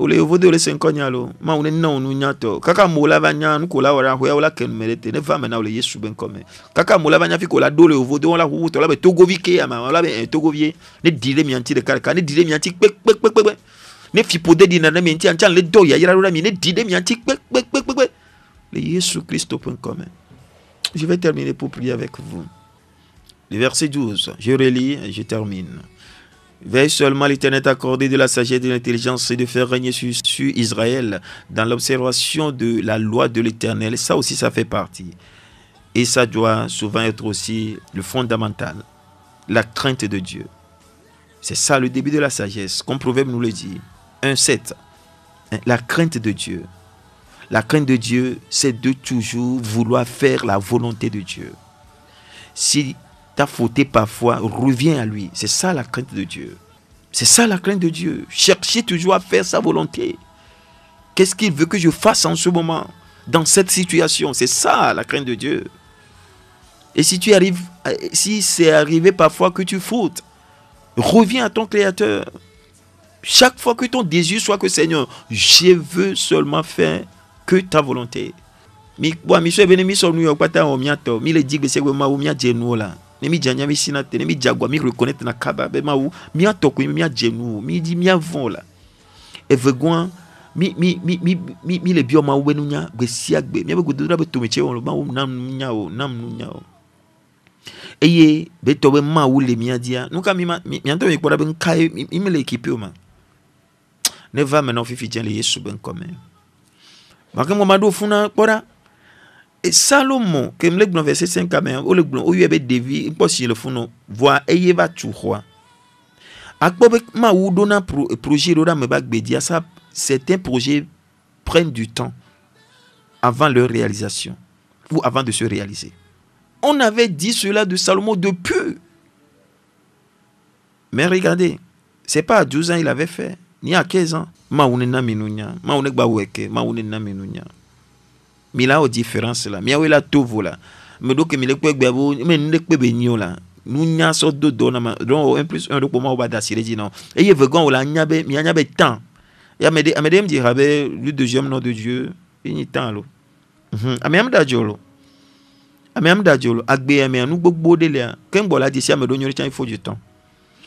ole yovo de ole se ŋkɔ nya lo mawu ne na wo nu nyatɔ kaka mo la va nya nuko la wɔra hɔya wo la kɛnu te ne va me na yesu ben ŋkɔ me kaka mo la va fi ko la do le yovo eh, de wo la wu la be togovi ke ama ma. la be ɛ togovie ne di ɖe mianti ɖeka ɖeka ne di ɖe mianti kpekpekpekpe ne le Je vais terminer pour prier avec vous. Le verset 12, je relis et je termine. Veille seulement l'Éternel accordé de la sagesse et de l'intelligence et de faire régner sur, sur Israël dans l'observation de la loi de l'Éternel. Ça aussi, ça fait partie. Et ça doit souvent être aussi le fondamental, la crainte de Dieu. C'est ça le début de la sagesse, comme Proverbe nous le dit. 1.7. Hein, la crainte de Dieu. La crainte de Dieu, c'est de toujours vouloir faire la volonté de Dieu. Si tu as fauté parfois, reviens à lui. C'est ça la crainte de Dieu. C'est ça la crainte de Dieu. Chercher toujours à faire sa volonté. Qu'est-ce qu'il veut que je fasse en ce moment, dans cette situation C'est ça la crainte de Dieu. Et si tu arrives, si c'est arrivé parfois que tu fautes, reviens à ton Créateur. Chaque fois que ton désir soit que Seigneur, je veux seulement faire que ta volonté. Mais bwa monsieur, so bene mi so nu okpata o mi ato mi le digbe ma o mi ajenu la. Nemi mi janya mi sina te ne jagwa mi reconnaître na kaba be ma o mi ato ko mi ajenu mi di mi avon la. Et mi mi mi mi mi, mi le bio ma o benu nya gbesi agbe mi be godo na be tumeche meche ma o nam nya oh, nam nu nya o. Oh. Eye be to be ma o le mi adia. Ah. Nuka mi ma mi anto mi ben be nkai mi mi le ekipe o ma. Ne va maintenant fifi ben dzẽ le yeux be comme gake mo ma na et ɖa salomo ke le gblɔm verset cinq me wole gblɔm woyɔe be ɖevi si le funu voa eye va tu xɔa akpɔ pro projet ɖo me ba a Ça, certains projets prennent du temps avant leur réalisation ou avant de se réaliser on avait dit cela de Salomon depuis mais regardez c'est pas à 12 ans il avait fait ni akeza mawune na minunya mawune gba weke mawune na minunya milawo différence la miawo la tovo la meɖoke mi le kpe gbea bo me nu ɖe kpe be nyi o la nunya sɔ do dɔ na ma donc un plus un ɖokpo ma wo ba da si ɖe dzi na o eye vegan o la nya be mianya be tan ya ame ɖe ame ɖe mi dzi ha be le deuxième nom de dieu enyi tan lo mhm. ame am da dzo lo ame am da dzo lo agbe amea nu gbogbo ɖe lea ke ŋgbɔ la dzi si ame ɖewo nyɔ tsa ifo dzi tɔn.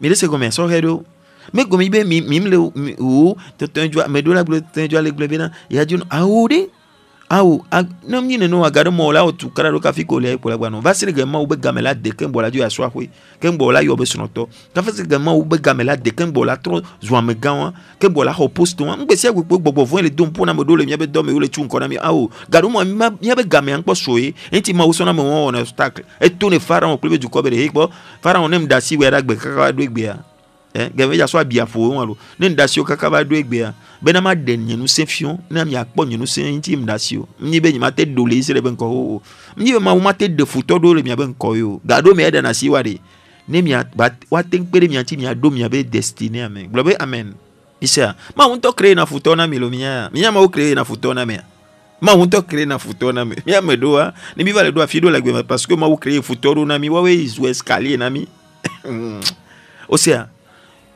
mi le se gɔmea sɔhɛ ɖo mi gɔme yi be mi mi le wo tɔtɔɛ dzua me ɖo la gblɔ tɔtɔɛ dzua le gblɔ bena yadu awo ɖe awo ne mi nene wa gaɖe mɔ la wo tu kara ɖo kafi ko le ekpo la gbanɔ va se ɖe gɛma wo be game la de keŋbɔ la dzo ya srɔ̃ aƒe keŋbɔ la yɔ be srɔ̃tɔ kafi se gɛma wo be game la de keŋbɔ la trɔ zɔame gã wa keŋbɔ la xɔ post wa ŋugbe sia gbogbo gbɔgbɔ vɔe le dom ƒo na me ɖo le miabe dɔ me wo le tsu ŋkɔ na mi awo gaɖe mɔ mi ma miabe game ya ŋkpɔ sɔ ye eŋti ma wo sɔna me wɔn wɔna stak eto ne e farawo kple be dukɔ be ɖe he gbɔ ne mi da si wɔ ya ɖe agbe kaka ɖo egbea eh, gɛmɛ yasɔ abiafo wɔn alo ne ŋdasiwo kaka va do egbea bena ma ɖe nyɛnusẽ fiɔ ne mi akpɔ nyɛnusẽ ŋuti ŋdasiwo mi be nyima te do le ese ɖe be ŋkɔ o mi be mawu ma te ɖe futɔ ɖo le mia be ŋkɔ yio gaɖo mi eɖana si wa de ne mia ba wate ŋkpe ɖe mia ti mia ɖo mia be destiny ame gblɔ be amen isa mawu ŋutɔ kre yina futɔ na mi lo mia mia mawo kre yina futɔ na mia mawu ŋutɔ kre na futɔ na mi mia me do wa ne mi va le do afi ɖo le gbeme parce que mawu kre futɔ ɖo na mi wawoe zu escalier na mi <laughs> o sea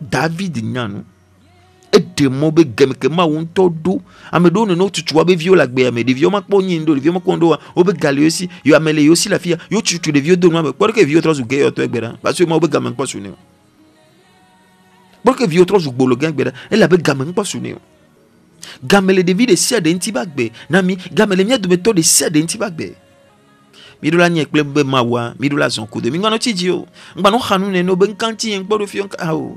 david nya no ede mɔ be gemekeme awo ŋutɔ do ame ɖewo nene wotutu wa be viwo le agbea me ɖeviwo makpɔ nyi ɖo ɖeviwo makpɔ ɖo wa wobe gali yewo si yo ame le yewo si le afi ya yewo tutu ɖeviwo do nua me kpɔ ɖeke viwo trɔ zu ge yɔ tɔ egbe ɖa baso ma wobe game ŋkpɔ su ne o kpɔ ɖeke viwo trɔ zu gbolo ge egbe ɖa ele game ŋkpɔ ne o game le ɖevi ɖe sia ɖe ŋuti ba gbe na mi game le mía dometɔ ɖe sia ɖe ŋuti ba gbe miɖo la nye kple be mawua miɖo la zɔn kodo mi ŋgbã no tsi dzi o ŋgbã no xa nu nene o be ŋkã ye ŋkpɔ ɖo fi o.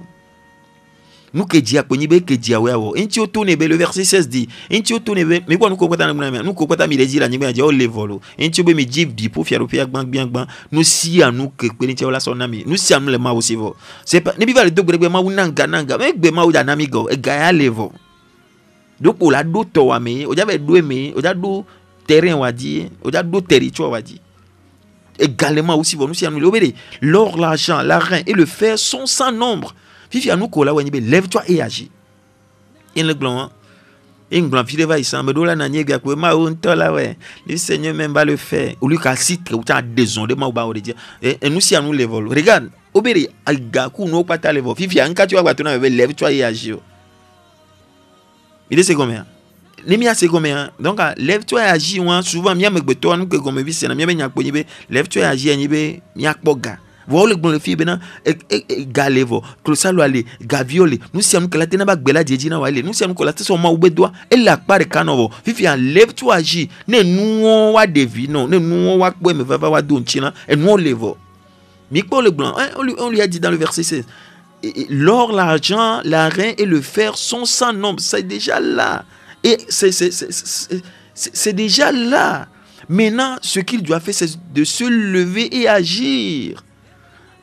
nukejia kwenye be kejia weawo inti otone be le verset 16 dit inti otone be mi kwa nukokota na ko nukokota mi leji la nyigba o jao levolo inti be mi jib di po fiaro pia gbang gbang gbang nu si anu ke kwenye tia wala sonami nu si anu le ma osivo c'est pas ne bi va le dogre gbe ma unanga nanga me gbe ma da nami go e ga ya levo doko la do to wa o ja be do o ja do terrain wa di ja do territoire wa di également aussi bon nous si anu le l'or l'argent la reine et le fer sont sans nombre Fifi anou kou e e e la wè nyebe, lev twa e aji. En lèk blan wè. En lèk blan, file va yi sanbe, do la nanye gèk wè, ma ou nte la wè. Nè se nye men ba lè fè. Ou lè yu ka sit ke wè chan de zonde, ma ou ba wè de diya. En nou si anou level wè. Regan, ou bè de al gèk ou nou pata level wè. Fifi anou kat yu wè gwa tè nan wè, lev twa e aji wè. Mè de se gò mè an. Nè mè a se gò mè an. Don ka, lev twa e aji wè an, souvan mè mèk bè tò an, mè wawole gblɔ le fi bena ga le vɔ klosalo ale gaviwo le nu sia nu ke la tena ba la na wa ele nu sia nu la tesɔ ma wo be doa ele akpa ɖeka nɔ vɔ fifi ale tso azi ne nuwo wa ɖevi nɔ ne nuwo wa kpɔ eme vava wa do ŋtsi na enuwo le vɔ mi kpɔ le gblɔ on lui a dit dans le verset seize l'or l'argent la reine et le fer sont sans nombre c'est déjà là et c'est déjà là maintenant ce qu'il doit faire c'est de se lever et agir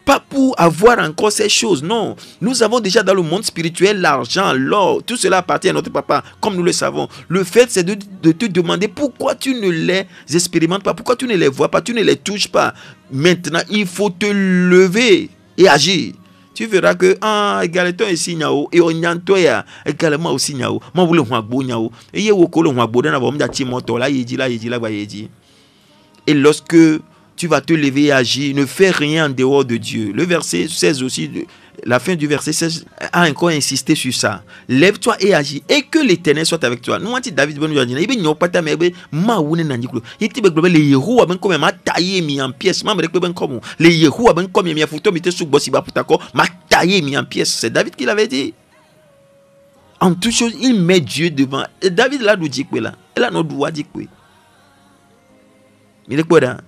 pas pour avoir encore ces choses, non. Nous avons déjà dans le monde spirituel l'argent, l'or, tout cela appartient à notre papa, comme nous le savons. Le fait, c'est de, te demander pourquoi tu ne les expérimentes pas, pourquoi tu ne les vois pas, tu ne les touches pas. Maintenant, il faut te lever et agir tu verras que ah également et on aussi et lorsque tu vas te lever et agir, ne fais rien en dehors de Dieu. Le verset 16 aussi, la fin du verset 16 a encore insisté sur ça. Lève-toi et agis, et que l'éternel soit avec toi. Nous, on dit David, il n'y a pas ta mère, ma dit, il dit, les héros, ben, comme ma taillé, mis en pièces, ma ben, comme, les héros, ben, comme, photo, sous ma taillé, mis en pièces. C'est David qui l'avait dit. En toute chose, il met Dieu devant. Et David, là, nous dit, quoi, là, Elle nous doit dire, quoi. Mais, quoi, là,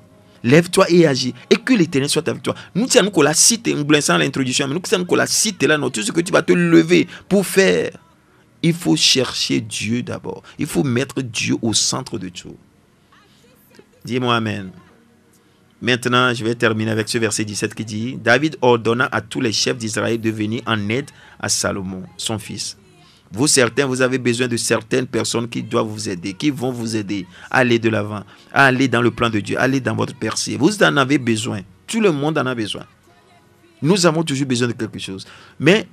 Lève-toi et agis. Et que l'éternel soit avec toi. Nous tiens qu'on la cite, hein, sans l'introduction, mais nous tiens qu'on la cite là, non. Tout ce que tu vas te lever pour faire, il faut chercher Dieu d'abord. Il faut mettre Dieu au centre de tout. Dis-moi Amen. Maintenant, je vais terminer avec ce verset 17 qui dit David ordonna à tous les chefs d'Israël de venir en aide à Salomon, son fils. Vous, certains, vous avez besoin de certaines personnes qui doivent vous aider, qui vont vous aider à aller de l'avant, à aller dans le plan de Dieu, à aller dans votre percée. Vous en avez besoin. Tout le monde en a besoin. Nous avons toujours besoin de quelque chose. Mais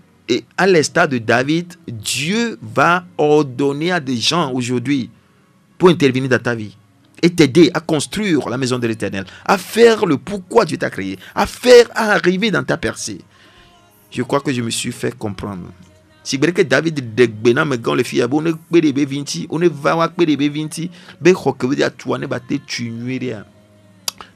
à l'instar de David, Dieu va ordonner à des gens aujourd'hui pour intervenir dans ta vie et t'aider à construire la maison de l'éternel, à faire le pourquoi Dieu t'a créé, à faire à arriver dans ta percée. Je crois que je me suis fait comprendre. si gbe ɖeke david ɖe gbe na amegãwo le fia be wone kpe ɖe be vi ŋuti wone va wa kpe ɖe be vi ŋuti be xɔ ke be dia ne ba te tui nyuie ɖea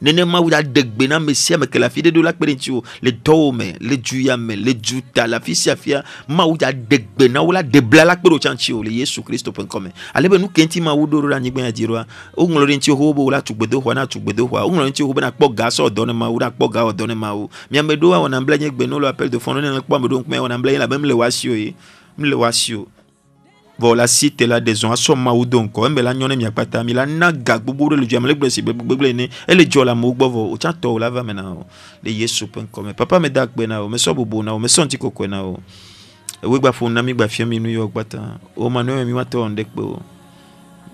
nenema wo adegbe na ame sia ame ke le afi ɖe ɖo la kpe ɖe ŋuti wo le dɔwɔ le duya me le du ta le afi sia fia mawu adegbe na wo la debla la kpe ɖo tsa ŋuti wo le yesu kristu ƒe ŋkɔme alebe nu ke ma mawu ɖo ɖo ɖe anyigba ya dzi ɖoa woŋlɔ ɖe ŋuti wo be wo la tugbedoxɔa na tugbedoxɔa woŋlɔ ɖe ŋuti wo be na kpɔ ga sɔ dɔ ne mawu na kpɔ ga wɔ dɔ ne mawu miame ɖo wa wɔna bla nye gbe no le apel de fɔn ne ne kpɔ ame ɖo ŋkume le wa le wa vɔ la si te la dezɔn asɔ mawu do ɛmɛ la nyɔne miakpata mi la na ga gbogbo ɖe le dzɔa me le gblẽ ne ele dzɔ la amewo gbɔ vɔ o tsã tɔ o la va me na o le yesu ƒe ŋkɔme papa me da akpe na o me sɔ bobo na o me sɔ ŋuti kɔkɔe na o ewe gba ƒo na mi gba fia mi nu yɔ gbata o ma ne mi ma tɔ ŋu ɖe kpe o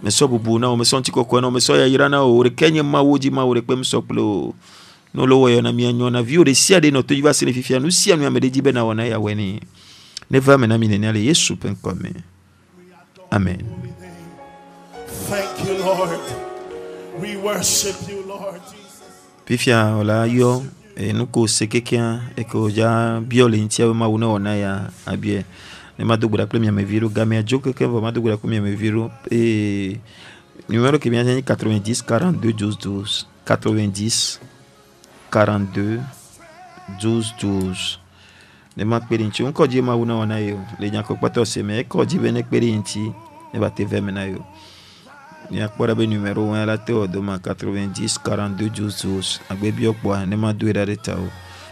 me sɔ bobo na o me sɔ ŋuti kɔkɔe na o me sɔ yayira na o ɖeke nye mawo dzi mawo ɖekpe me o n'olowɔ yɔ na mi anyɔ na viwo ɖe sia ɖe nɔ to dzi va se ne fifia mi nenia le yesu ƒe Amen. fifia ola yɔ enuko se kekeŋ eke wodza biɔ le ŋutia be mawu ne wɔna ya abie ne mado gbe ɖa kple miamevi ɖo gamea dzo kekeŋ vɔ mado gbe ɖa kple miamevi ɖo eye numéro ke vient nyi 90 42 12 12 90 42 12 12 nemapelinci ŋkɔdzi mawu na wɔ na ye o le nyakpɔkpɔtɔ se me ekɔdzi be nekpeɖi ŋti ne ba te vɛ me na ye o míakpɔ ɖa be numero wɔn la te wɔ doma 90 42 jozos agbebiɔ kpɔa ne ma doe ɖa ɖe ta o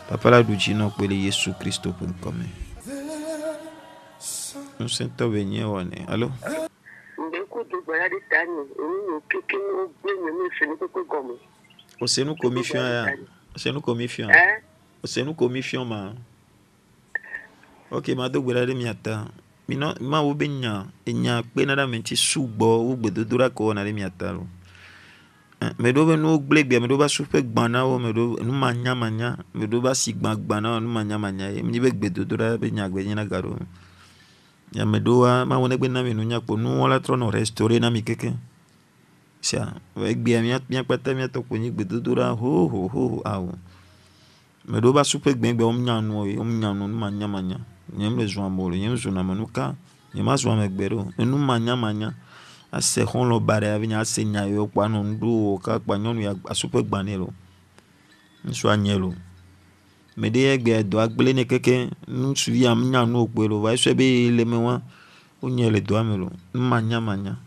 papa la ɖu dzi nɔ kpe le yesu kristo ƒe ŋkɔme ŋusẽtɔ be nyie wɔnɛ alo gbara de ta ni òun yóò kéke ní o gbé yẹn mi sẹnu kókó gọmọ. òsèlú kò mí fíọ́n ya òsèlú kò mí fíọ́n òsèlú kò mí fíọ́n máa okay madogbe ɖe miata minɔ mawo be nya enya kpena ɖe ame ŋuti sugbɔ wo gbedodoɖa ko wɔna ɖe miata lo ame ɖewo be nuwo gblẽ gbea ame ɖewo be asu ƒe gbã na wo ame ɖewo numanyamanya ame ɖewo be asi gbã gbã na wo numanyamanya ye mi be gbedodoɖa be nyagbe nyina ga ɖo ame ɖewoa mawo ne gbe na mi nu nyakpɔ nuwɔla trɔ nɔ restore na mi keke sia egbea miakpata miatɔ ko nyi gbedodoɖa hohoho awo ame ɖewo be asu ƒe gbɛ gbea wo nya nuwo ye wo nya nu numanyamanya nyem le zɔa bo le nyem zɔna me nu ka nyem ma zɔa me gbe ɖo enu manyamanya ase xɔlɔ ba ɖe hafi nya ase nya yewo kpa nɔ nu ɖo ka kpa nyɔnu ya asupɛ gba nɛ lo ŋutsua nye lo me ɖe egbea dɔa gblẽ ne keke ŋutsuvia nya nu okpe lo va esɔe be le me wa wonye le dɔa me lo nu manyamanya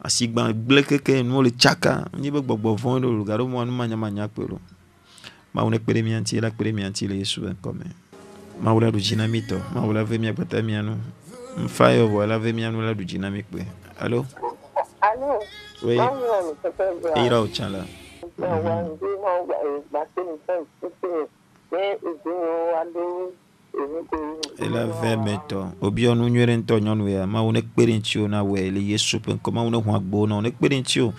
asigba gblẽ keke nuwo le tsaka nyi be gbɔgbɔ vɔ ɖo lo gaɖo mɔ nu manyamanya kpe lo mawu ne kpe ɖe mía ŋuti la kpe ɖe mía ŋuti le yesu ŋkɔ mawu la ɖu dzi na mi tɔ mawu la ve mia gbata mia nu nfa yɔ vɔ la ve mia nu la ɖu dzi na mi kpe alo. alo oui eyi la o tsa la. ele ve me tɔ obiɔ nu nyuie ɖe ŋutɔ nyɔnu ya mawu ne kpe ɖe ŋuti o na wɔe le yesu ƒe ŋkɔ mawu ne hu agbo na o ne kpe ɖe ŋuti o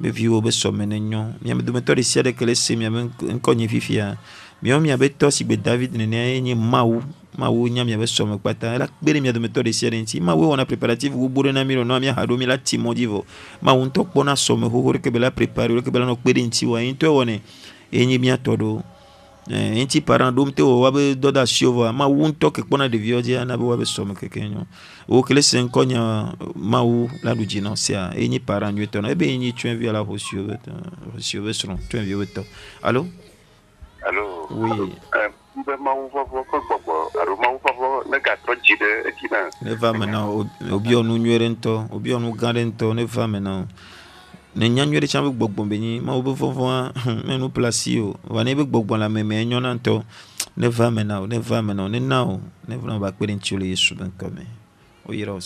be viwo be sɔme ne nyɔ miame dometɔ ɖe sia ɖe ke le se miame ŋkɔ nyi fifia miɔ miabe tɔ si gbe david nene ye nye mawu mawu nya miabe sɔme kpata ela kpe ɖe mia dometɔ ɖe sia ɖe ŋuti mawu wɔna préparatif gbogbo ɖe na mi ɖo nɔ mia ha ɖo mi la ti mɔ dzi vɔ mawu ŋutɔ kpɔna sɔme xoxo ɖeke be la prépare ɖeke be la nɔ kpe ɖe ŋuti wɔ eyi ŋutɔ wɔnɛ eye nye miatɔ ɖo ɛɛ eŋuti parent ɖom te wɔ woabe dɔda siwo vɔ mawu ŋutɔ ke kpɔna ɖeviwo dzi ana be woabe sɔme keke nyɔ wo kele se ŋkɔ nya mawu la ɖu dzi nɔ sia eye nye parent nyuitɔ nɔ ebe ye nye tsyɔnvi ala xɔ siwo be tɔ xɔ siwo be srɔ̃ tsyɔnviwo be tɔ alo alo. oui. n bɛ mawu ne ka tɔ ne va mɛ na o biɔ nu nyuie ɖe ne va mɛ ne nya nyuie ɖe tsã be gbɔgbɔ be nyi mawu be fɔfɔa wa ne be gbɔgbɔ la mɛmɛ nyɔna ŋutɔ ne va mɛ na ne va mɛ na ne na ne va ba kpe ɖe yesu be ŋkɔ o yɛrɛ o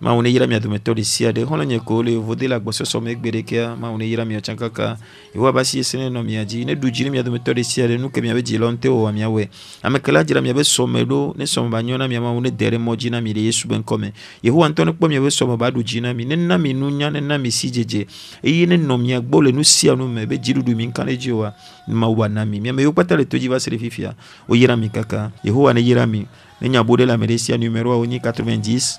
mawu ne yira mia dometɔ ɖe sia ɖe xɔlɔ nye ko le yevo de le agbɔsɔsɔ me gbe ɖe kea mawu ne yira mia tsã kaka yewo ba si ese ne nɔ mia dzi ne ɖu dzi ne mia dometɔ ɖe sia ɖe nu ke dzi lɔ ŋute wɔwɔ mia wɔe ame ke la dzra mia sɔme ɖo ne sɔme ba nyɔ na mia mawu ne de ɖe mɔ dzi na mi le yesu be ŋkɔme yehowa ŋutɔ ne kpɔ mia sɔme ba ɖu dzi na mi ne na mi nunya ne na mi si dzedze eye ne nɔ mia gbɔ le nu sia nu me be dziɖuɖu mi ŋkan ɖe dzi wa mawu ba na mi miame yewo kpata le to dzi va se ɖe fifia wo yira mi kaka yehowa ne yira mi ne nyabo ɖe le ame ɖe sia numeroa wo nyi 90